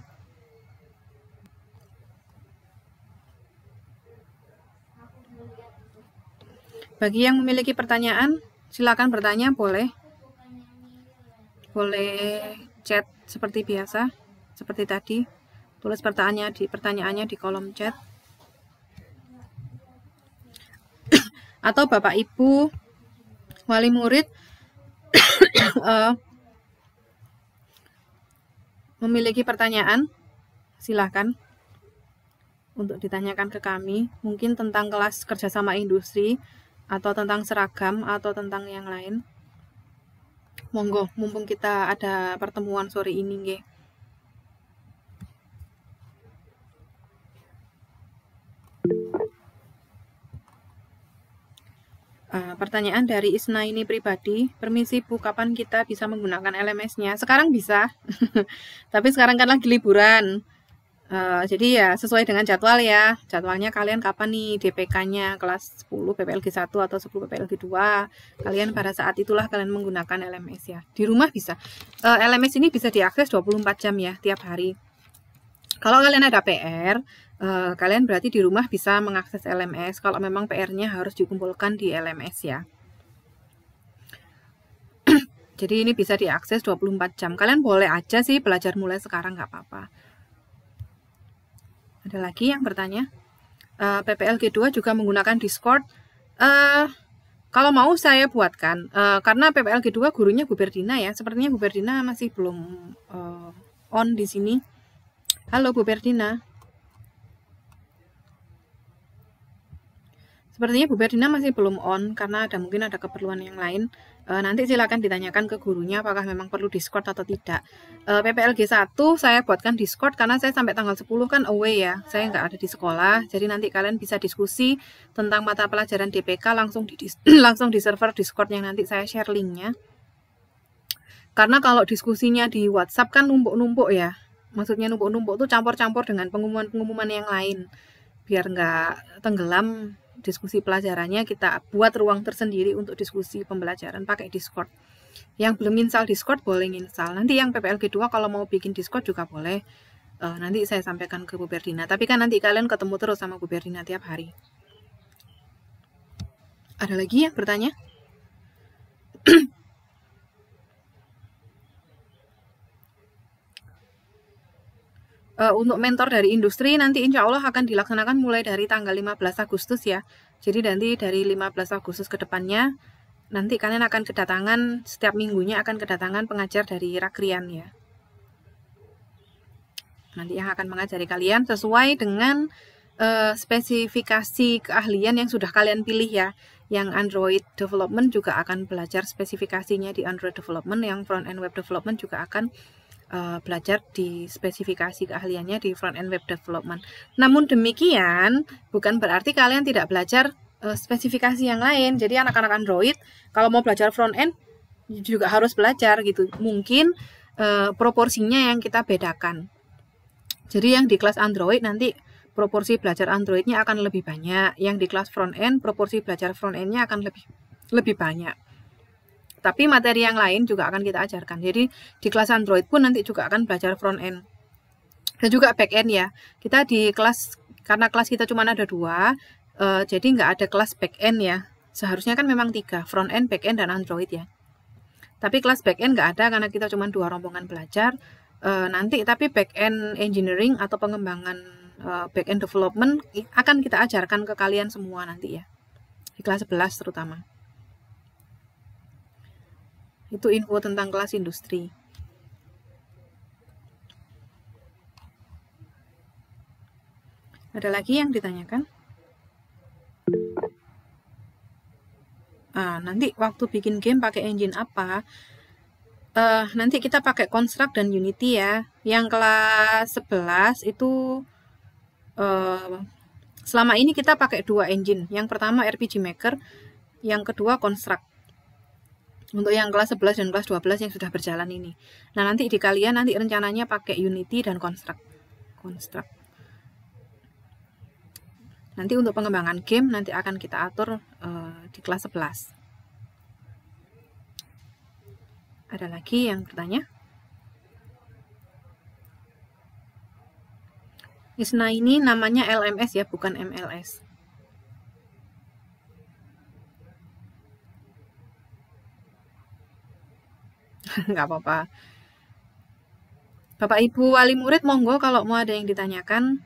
Bagi yang memiliki pertanyaan, silakan bertanya, boleh. Boleh chat seperti biasa, seperti tadi. Tulis pertanyaannya di pertanyaannya di kolom chat. Atau Bapak Ibu wali murid eh, memiliki pertanyaan, silakan untuk ditanyakan ke kami, mungkin tentang kelas kerjasama industri, atau tentang seragam atau tentang yang lain monggo mumpung kita ada pertemuan sore ini nge. Eh, pertanyaan dari Isna ini pribadi, permisi Bu, kapan kita bisa menggunakan LMS-nya? Sekarang bisa, tapi sekarang kan lagi liburan. Eh, jadi ya sesuai dengan jadwal ya. Jadwalnya kalian kapan nih DPK-nya kelas 10 PPLG 1 atau 10 PPLG 2. Kalian pada saat itulah kalian menggunakan LMS ya. Di rumah bisa. Uh, eh, LMS ini bisa diakses 24 jam ya tiap hari. Kalau kalian ada PR, uh, eh, kalian berarti di rumah bisa mengakses LMS. Kalau memang PR-nya harus dikumpulkan di LMS ya. Jadi ini bisa diakses 24 jam. Kalian boleh aja sih belajar mulai sekarang nggak apa-apa. Ada lagi yang bertanya? Uh, eh, PPLG2 juga menggunakan Discord. Uh, kalau mau saya buatkan, uh, karena PPLG2 gurunya Bu Berdina ya. Sepertinya Bu Berdina masih belum uh, on di sini. Halo Bu Berdina. Sepertinya Bu Berdina masih belum on karena ada mungkin ada keperluan yang lain. E, nanti silakan ditanyakan ke gurunya apakah memang perlu Discord atau tidak. E, eh, PPLG 1 saya buatkan Discord karena saya sampai tanggal 10 kan away ya. Saya nggak ada di sekolah. Jadi nanti kalian bisa diskusi tentang mata pelajaran DPK langsung di langsung di server Discord yang nanti saya share linknya. Karena kalau diskusinya di WhatsApp kan numpuk-numpuk ya. Maksudnya numpuk-numpuk tuh campur-campur dengan pengumuman-pengumuman yang lain biar nggak tenggelam diskusi pelajarannya kita buat ruang tersendiri untuk diskusi pembelajaran pakai Discord. Yang belum install Discord boleh install. Nanti yang PPLG 2 kalau mau bikin Discord juga boleh. Uh, nanti saya sampaikan ke Bu Berdina. Tapi kan nanti kalian ketemu terus sama Bu Berdina tiap hari. Ada lagi yang bertanya? uh, untuk mentor dari industri nanti insya Allah akan dilaksanakan mulai dari tanggal 15 Agustus ya. Jadi nanti dari 15 Agustus ke depannya nanti kalian akan kedatangan setiap minggunya akan kedatangan pengajar dari Rakrian ya. Nanti yang akan mengajari kalian sesuai dengan uh, spesifikasi keahlian yang sudah kalian pilih ya. Yang Android development juga akan belajar spesifikasinya di Android development, yang front end web development juga akan uh, belajar di spesifikasi keahliannya di front end web development. Namun demikian, bukan berarti kalian tidak belajar uh, spesifikasi yang lain. Jadi anak-anak Android kalau mau belajar front end juga harus belajar gitu. Mungkin uh, proporsinya yang kita bedakan. Jadi yang di kelas Android nanti proporsi belajar Androidnya akan lebih banyak, yang di kelas front end proporsi belajar front endnya akan lebih lebih banyak. Tapi materi yang lain juga akan kita ajarkan. Jadi di kelas Android pun nanti juga akan belajar front end dan juga back end ya. Kita di kelas karena kelas kita cuma ada dua, uh, jadi nggak ada kelas back end ya. Seharusnya kan memang tiga, front end, back end, dan Android ya. Tapi kelas back end nggak ada karena kita cuma dua rombongan belajar. Uh, nanti tapi back end engineering atau pengembangan uh, back end development akan kita ajarkan ke kalian semua nanti ya. Di kelas 11 terutama. Itu info tentang kelas industri. Ada lagi yang ditanyakan? Ah, nanti waktu bikin game pakai engine apa? Uh, nanti kita pakai construct dan unity ya. Yang kelas 11 itu uh, selama ini kita pakai dua engine. Yang pertama RPG Maker, yang kedua construct untuk yang kelas 11 dan kelas 12 yang sudah berjalan ini. Nah, nanti di kalian nanti rencananya pakai Unity dan Construct. Construct. Nanti untuk pengembangan game nanti akan kita atur uh, di kelas 11. Ada lagi yang bertanya? Isna ini namanya LMS ya, bukan MLS. nggak apa-apa. Bapak Ibu wali murid monggo kalau mau ada yang ditanyakan.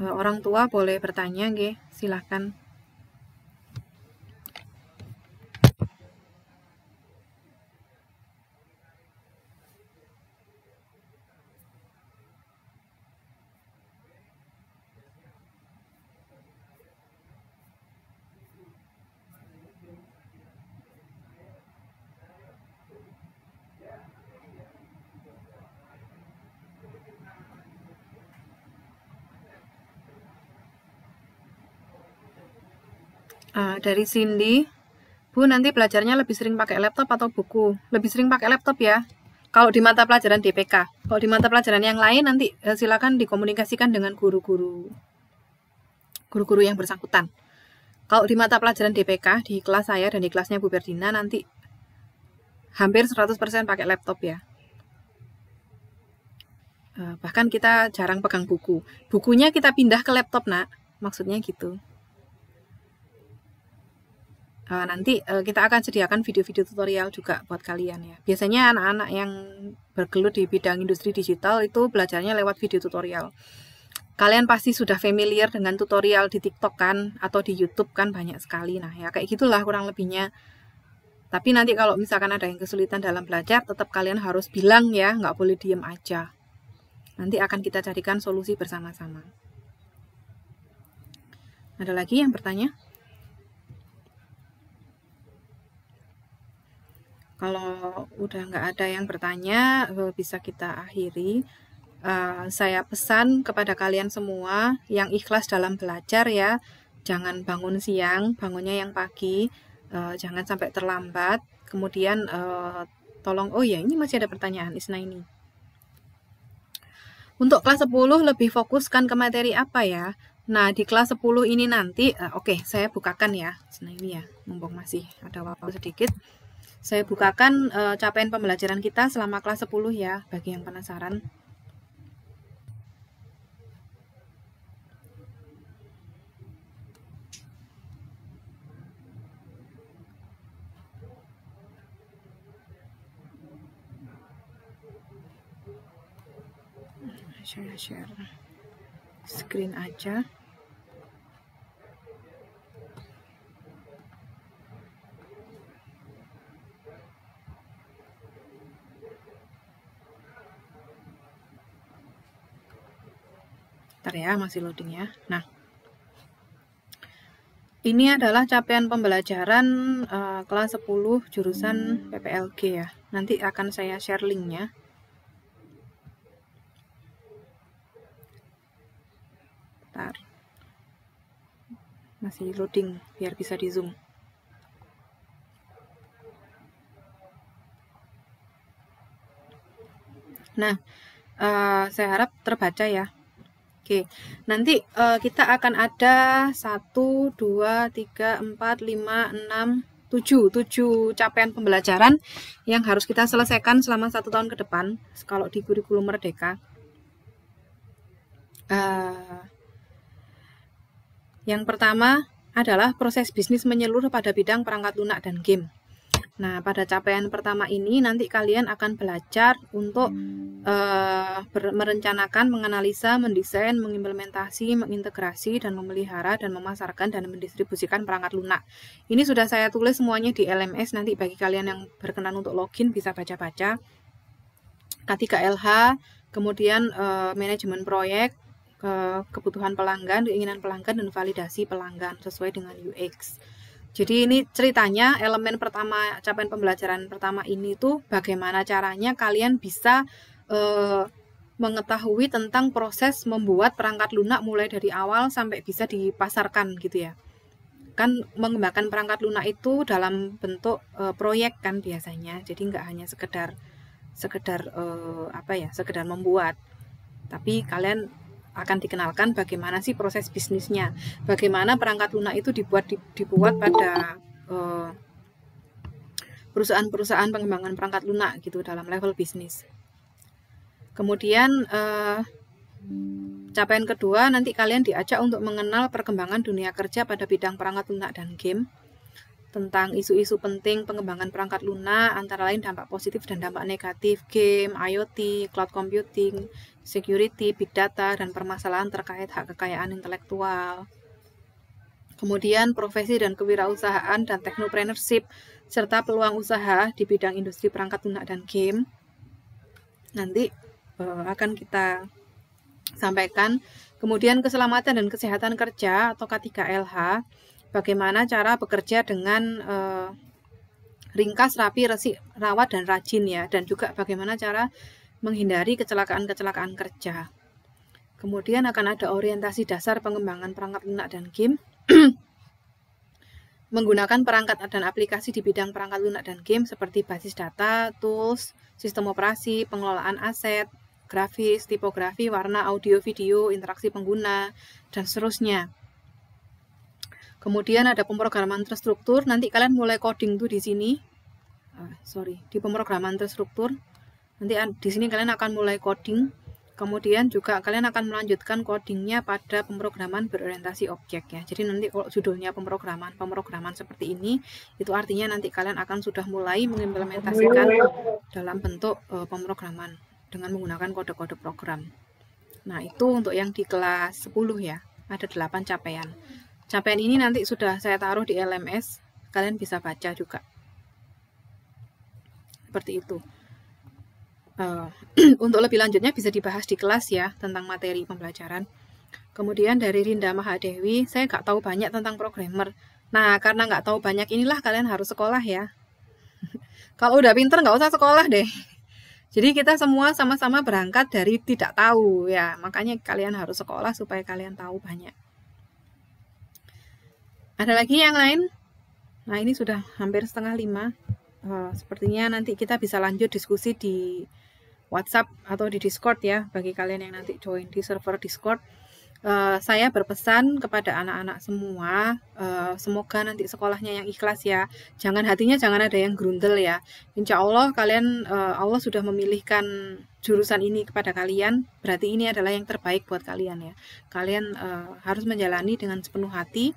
Eh, orang tua boleh bertanya nggih, silahkan. dari Cindy. Bu, nanti belajarnya lebih sering pakai laptop atau buku? Lebih sering pakai laptop ya. Kalau di mata pelajaran DPK. Kalau di mata pelajaran yang lain nanti eh, silakan dikomunikasikan dengan guru-guru. Guru-guru yang bersangkutan. Kalau di mata pelajaran DPK di kelas saya dan di kelasnya Bu Berdina nanti hampir 100% pakai laptop ya. Eh, bahkan kita jarang pegang buku. Bukunya kita pindah ke laptop, Nak. Maksudnya gitu. Eh, nanti eh, kita akan sediakan video-video tutorial juga buat kalian ya. Biasanya anak-anak yang bergelut di bidang industri digital itu belajarnya lewat video tutorial. Kalian pasti sudah familiar dengan tutorial di TikTok kan atau di YouTube kan banyak sekali. Nah, ya kayak gitulah kurang lebihnya. Tapi nanti kalau misalkan ada yang kesulitan dalam belajar, tetap kalian harus bilang ya, nggak boleh diem aja. Nanti akan kita carikan solusi bersama-sama. Ada lagi yang bertanya? Kalau udah nggak ada yang bertanya, eh, bisa kita akhiri. Uh, saya pesan kepada kalian semua yang ikhlas dalam belajar ya, jangan bangun siang, bangunnya yang pagi, uh, jangan sampai terlambat. Kemudian uh, tolong, oh ya ini masih ada pertanyaan Isna ini. Untuk kelas 10 lebih fokuskan ke materi apa ya? Nah, di kelas 10 ini nanti, uh, oke, okay, saya bukakan ya. Nah, ini ya, mumpung masih ada waktu sedikit. Saya bukakan e, capaian pembelajaran kita selama kelas 10 ya bagi yang penasaran. Share share screen aja. Ntar ya, masih loading ya. Nah, ini adalah capaian pembelajaran uh, kelas 10 jurusan PPLG ya. Nanti akan saya share linknya. Ntar. Masih loading biar bisa di zoom. Nah, uh, saya harap terbaca ya. Oke, nanti uh, kita akan ada 1, 2, 3, 4, 5, 6, 7, 7 capaian pembelajaran yang harus kita selesaikan selama satu tahun ke depan kalau di kurikulum Merdeka. Uh, yang pertama adalah proses bisnis menyeluruh pada bidang perangkat lunak dan game. Nah, pada capaian pertama ini nanti kalian akan belajar untuk uh, merencanakan, menganalisa, mendesain, mengimplementasi, mengintegrasi, dan memelihara, dan memasarkan, dan mendistribusikan perangkat lunak. Ini sudah saya tulis semuanya di LMS, nanti bagi kalian yang berkenan untuk login bisa baca-baca. lh kemudian uh, manajemen proyek, uh, kebutuhan pelanggan, keinginan pelanggan, dan validasi pelanggan sesuai dengan UX. Jadi ini ceritanya elemen pertama capaian pembelajaran pertama ini tuh bagaimana caranya kalian bisa eh, mengetahui tentang proses membuat perangkat lunak mulai dari awal sampai bisa dipasarkan gitu ya. Kan mengembangkan perangkat lunak itu dalam bentuk eh, proyek kan biasanya. Jadi nggak hanya sekedar sekedar eh, apa ya, sekedar membuat. Tapi kalian akan dikenalkan bagaimana sih proses bisnisnya, bagaimana perangkat lunak itu dibuat dibuat pada eh, perusahaan-perusahaan pengembangan perangkat lunak gitu dalam level bisnis. Kemudian eh, capaian kedua nanti kalian diajak untuk mengenal perkembangan dunia kerja pada bidang perangkat lunak dan game tentang isu-isu penting pengembangan perangkat lunak antara lain dampak positif dan dampak negatif game, IoT, cloud computing, security, big data, dan permasalahan terkait hak kekayaan intelektual. Kemudian profesi dan kewirausahaan dan teknopreneurship serta peluang usaha di bidang industri perangkat lunak dan game. Nanti eh, akan kita sampaikan. Kemudian keselamatan dan kesehatan kerja atau K3LH, bagaimana cara bekerja dengan uh, ringkas, rapi, resik, rawat dan rajin ya dan juga bagaimana cara menghindari kecelakaan-kecelakaan kerja. Kemudian akan ada orientasi dasar pengembangan perangkat lunak dan game. menggunakan perangkat dan aplikasi di bidang perangkat lunak dan game seperti basis data, tools, sistem operasi, pengelolaan aset, grafis, tipografi, warna, audio, video, interaksi pengguna, dan seterusnya. Kemudian ada pemrograman terstruktur. Nanti kalian mulai coding tuh di sini. Ah, sorry, di pemrograman terstruktur. Nanti di sini kalian akan mulai coding, kemudian juga kalian akan melanjutkan codingnya pada pemrograman berorientasi objek ya. Jadi nanti kalau judulnya pemrograman, pemrograman seperti ini, itu artinya nanti kalian akan sudah mulai mengimplementasikan dalam bentuk uh, pemrograman dengan menggunakan kode-kode program. Nah, itu untuk yang di kelas 10 ya. Ada 8 capaian. Capaian ini nanti sudah saya taruh di LMS, kalian bisa baca juga seperti itu. Eh, untuk lebih lanjutnya bisa dibahas di kelas ya tentang materi pembelajaran. Kemudian dari Rinda Mahadewi, saya nggak tahu banyak tentang programmer. Nah, karena nggak tahu banyak inilah kalian harus sekolah ya. Kalau udah pinter nggak usah sekolah deh. Jadi kita semua sama-sama berangkat dari tidak tahu ya. Makanya kalian harus sekolah supaya kalian tahu banyak. Ada lagi yang lain? Nah ini sudah hampir setengah lima. Oh, sepertinya nanti kita bisa lanjut diskusi di WhatsApp atau di Discord ya bagi kalian yang nanti join di server Discord. Uh, saya berpesan kepada anak-anak semua, uh, semoga nanti sekolahnya yang ikhlas ya. Jangan hatinya jangan ada yang gruntel ya. Insya Allah kalian uh, Allah sudah memilihkan jurusan ini kepada kalian, berarti ini adalah yang terbaik buat kalian ya. Kalian uh, harus menjalani dengan sepenuh hati.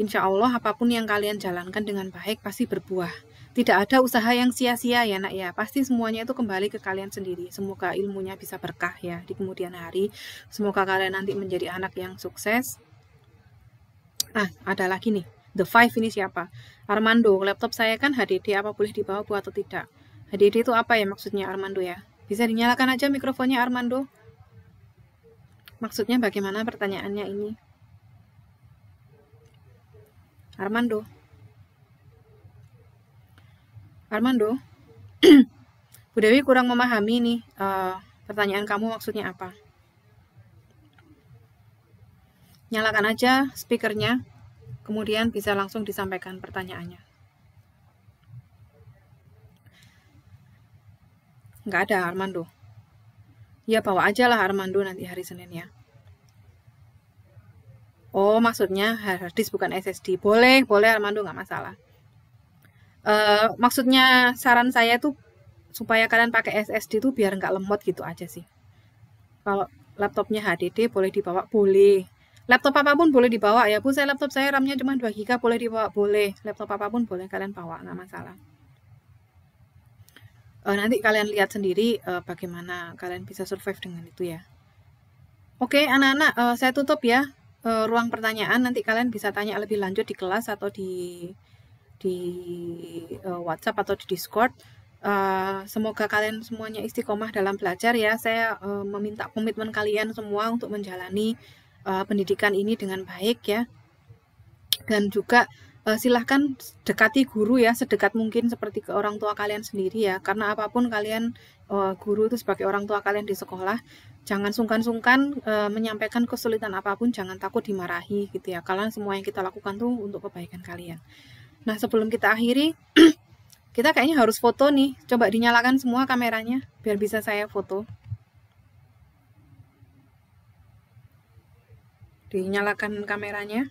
Insya Allah apapun yang kalian jalankan dengan baik pasti berbuah tidak ada usaha yang sia-sia ya nak ya. Pasti semuanya itu kembali ke kalian sendiri. Semoga ilmunya bisa berkah ya di kemudian hari. Semoga kalian nanti menjadi anak yang sukses. Ah, ada lagi nih. The Five ini siapa? Armando, laptop saya kan HDD, apa boleh dibawa buat atau tidak? HDD itu apa ya maksudnya Armando ya? Bisa dinyalakan aja mikrofonnya Armando? Maksudnya bagaimana pertanyaannya ini? Armando. Armando, Bu Dewi kurang memahami nih uh, pertanyaan kamu maksudnya apa. Nyalakan aja speakernya, kemudian bisa langsung disampaikan pertanyaannya. Nggak ada Armando. Ya bawa aja lah Armando nanti hari Senin ya. Oh maksudnya hard bukan SSD. Boleh, boleh Armando nggak masalah. Uh, maksudnya saran saya tuh supaya kalian pakai SSD tuh biar nggak lemot gitu aja sih. Kalau laptopnya HDD boleh dibawa boleh. Laptop apapun boleh dibawa ya bu. Saya laptop saya RAM-nya cuma 2 GB boleh dibawa boleh. Laptop apapun boleh kalian bawa nggak masalah. Uh, nanti kalian lihat sendiri uh, bagaimana kalian bisa survive dengan itu ya. Oke anak-anak uh, saya tutup ya uh, ruang pertanyaan. Nanti kalian bisa tanya lebih lanjut di kelas atau di di uh, WhatsApp atau di Discord. Uh, semoga kalian semuanya istiqomah dalam belajar ya. Saya uh, meminta komitmen kalian semua untuk menjalani uh, pendidikan ini dengan baik ya. Dan juga uh, silahkan dekati guru ya sedekat mungkin seperti ke orang tua kalian sendiri ya. Karena apapun kalian uh, guru itu sebagai orang tua kalian di sekolah, jangan sungkan-sungkan e, menyampaikan kesulitan apapun, jangan takut dimarahi gitu ya. Kalian semua yang kita lakukan tuh untuk kebaikan kalian. Nah, sebelum kita akhiri, kita kayaknya harus foto nih. Coba dinyalakan semua kameranya biar bisa saya foto. Dinyalakan kameranya.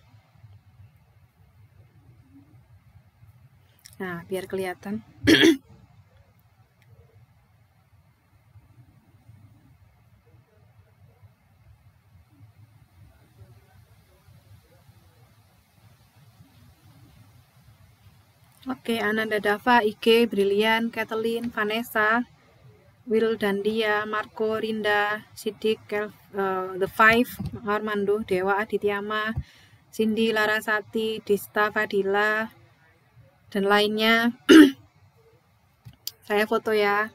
Nah, biar kelihatan. Oke, Ananda Dava, Ike, Brilian, Kathleen, Vanessa, Will dan Dia, Marco, Rinda, Sidik, uh, The Five, Armando, Dewa, Adityama, Cindy, Larasati, Dista, Fadila, dan lainnya. Saya foto ya.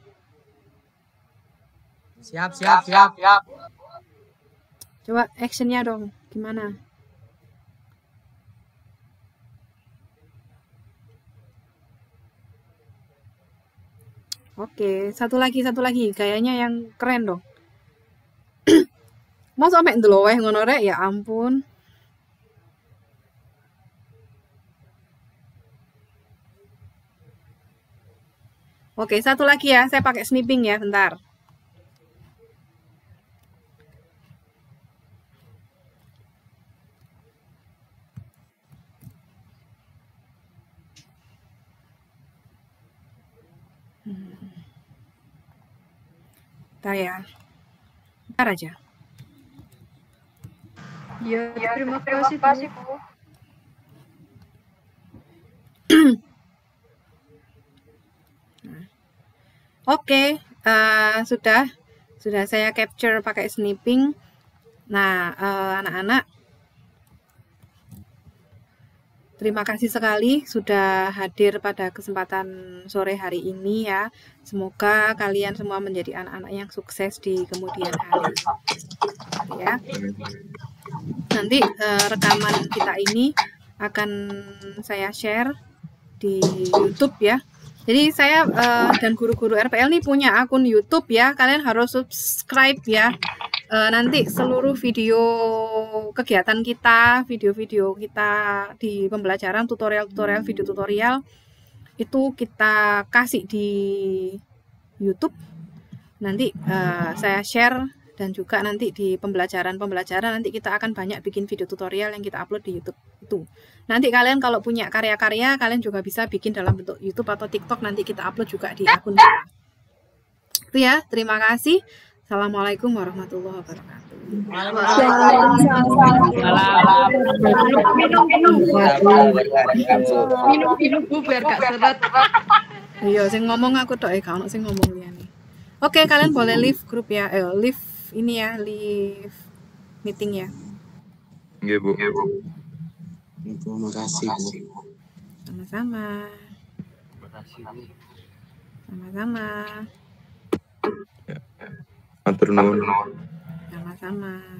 Siap, siap, siap, siap. Coba actionnya dong, gimana? Oke, satu lagi, satu lagi. Kayaknya yang keren dong. Mau sampai ndeloweh ngono rek, ya ampun. Oke, satu lagi ya. Saya pakai snipping ya, bentar. kita ya. Bentar aja. Ya, terima, ya, terima kasih, kasih Bu. Nah. Oke, okay, uh, eh, sudah sudah saya capture pakai snipping. Nah, eh, anak-anak uh, anak -anak, Terima kasih sekali sudah hadir pada kesempatan sore hari ini ya. Semoga kalian semua menjadi anak-anak yang sukses di kemudian hari. Ya. Nanti uh, rekaman kita ini akan saya share di YouTube ya. Jadi saya uh, dan guru-guru RPL ini punya akun YouTube ya. Kalian harus subscribe ya uh, nanti seluruh video kegiatan kita, video-video kita di pembelajaran, tutorial-tutorial, video tutorial itu kita kasih di YouTube. Nanti uh, saya share dan juga nanti di pembelajaran-pembelajaran nanti kita akan banyak bikin video tutorial yang kita upload di YouTube itu. Nanti kalian kalau punya karya-karya kalian juga bisa bikin dalam bentuk YouTube atau TikTok nanti kita upload juga di akun kita. Itu ya, terima kasih. Assalamualaikum warahmatullahi wabarakatuh. Minum minum minum minum bu biar Iya, sing ngomong aku tok eh sing ngomong nih. Oke, kalian boleh leave grup ya. Eh, leave ini ya, leave meeting ya. Iya, Bu. Terima kasih, Bu. Sama-sama. Terima kasih, Sama-sama. Matur nuwun. Sama-sama.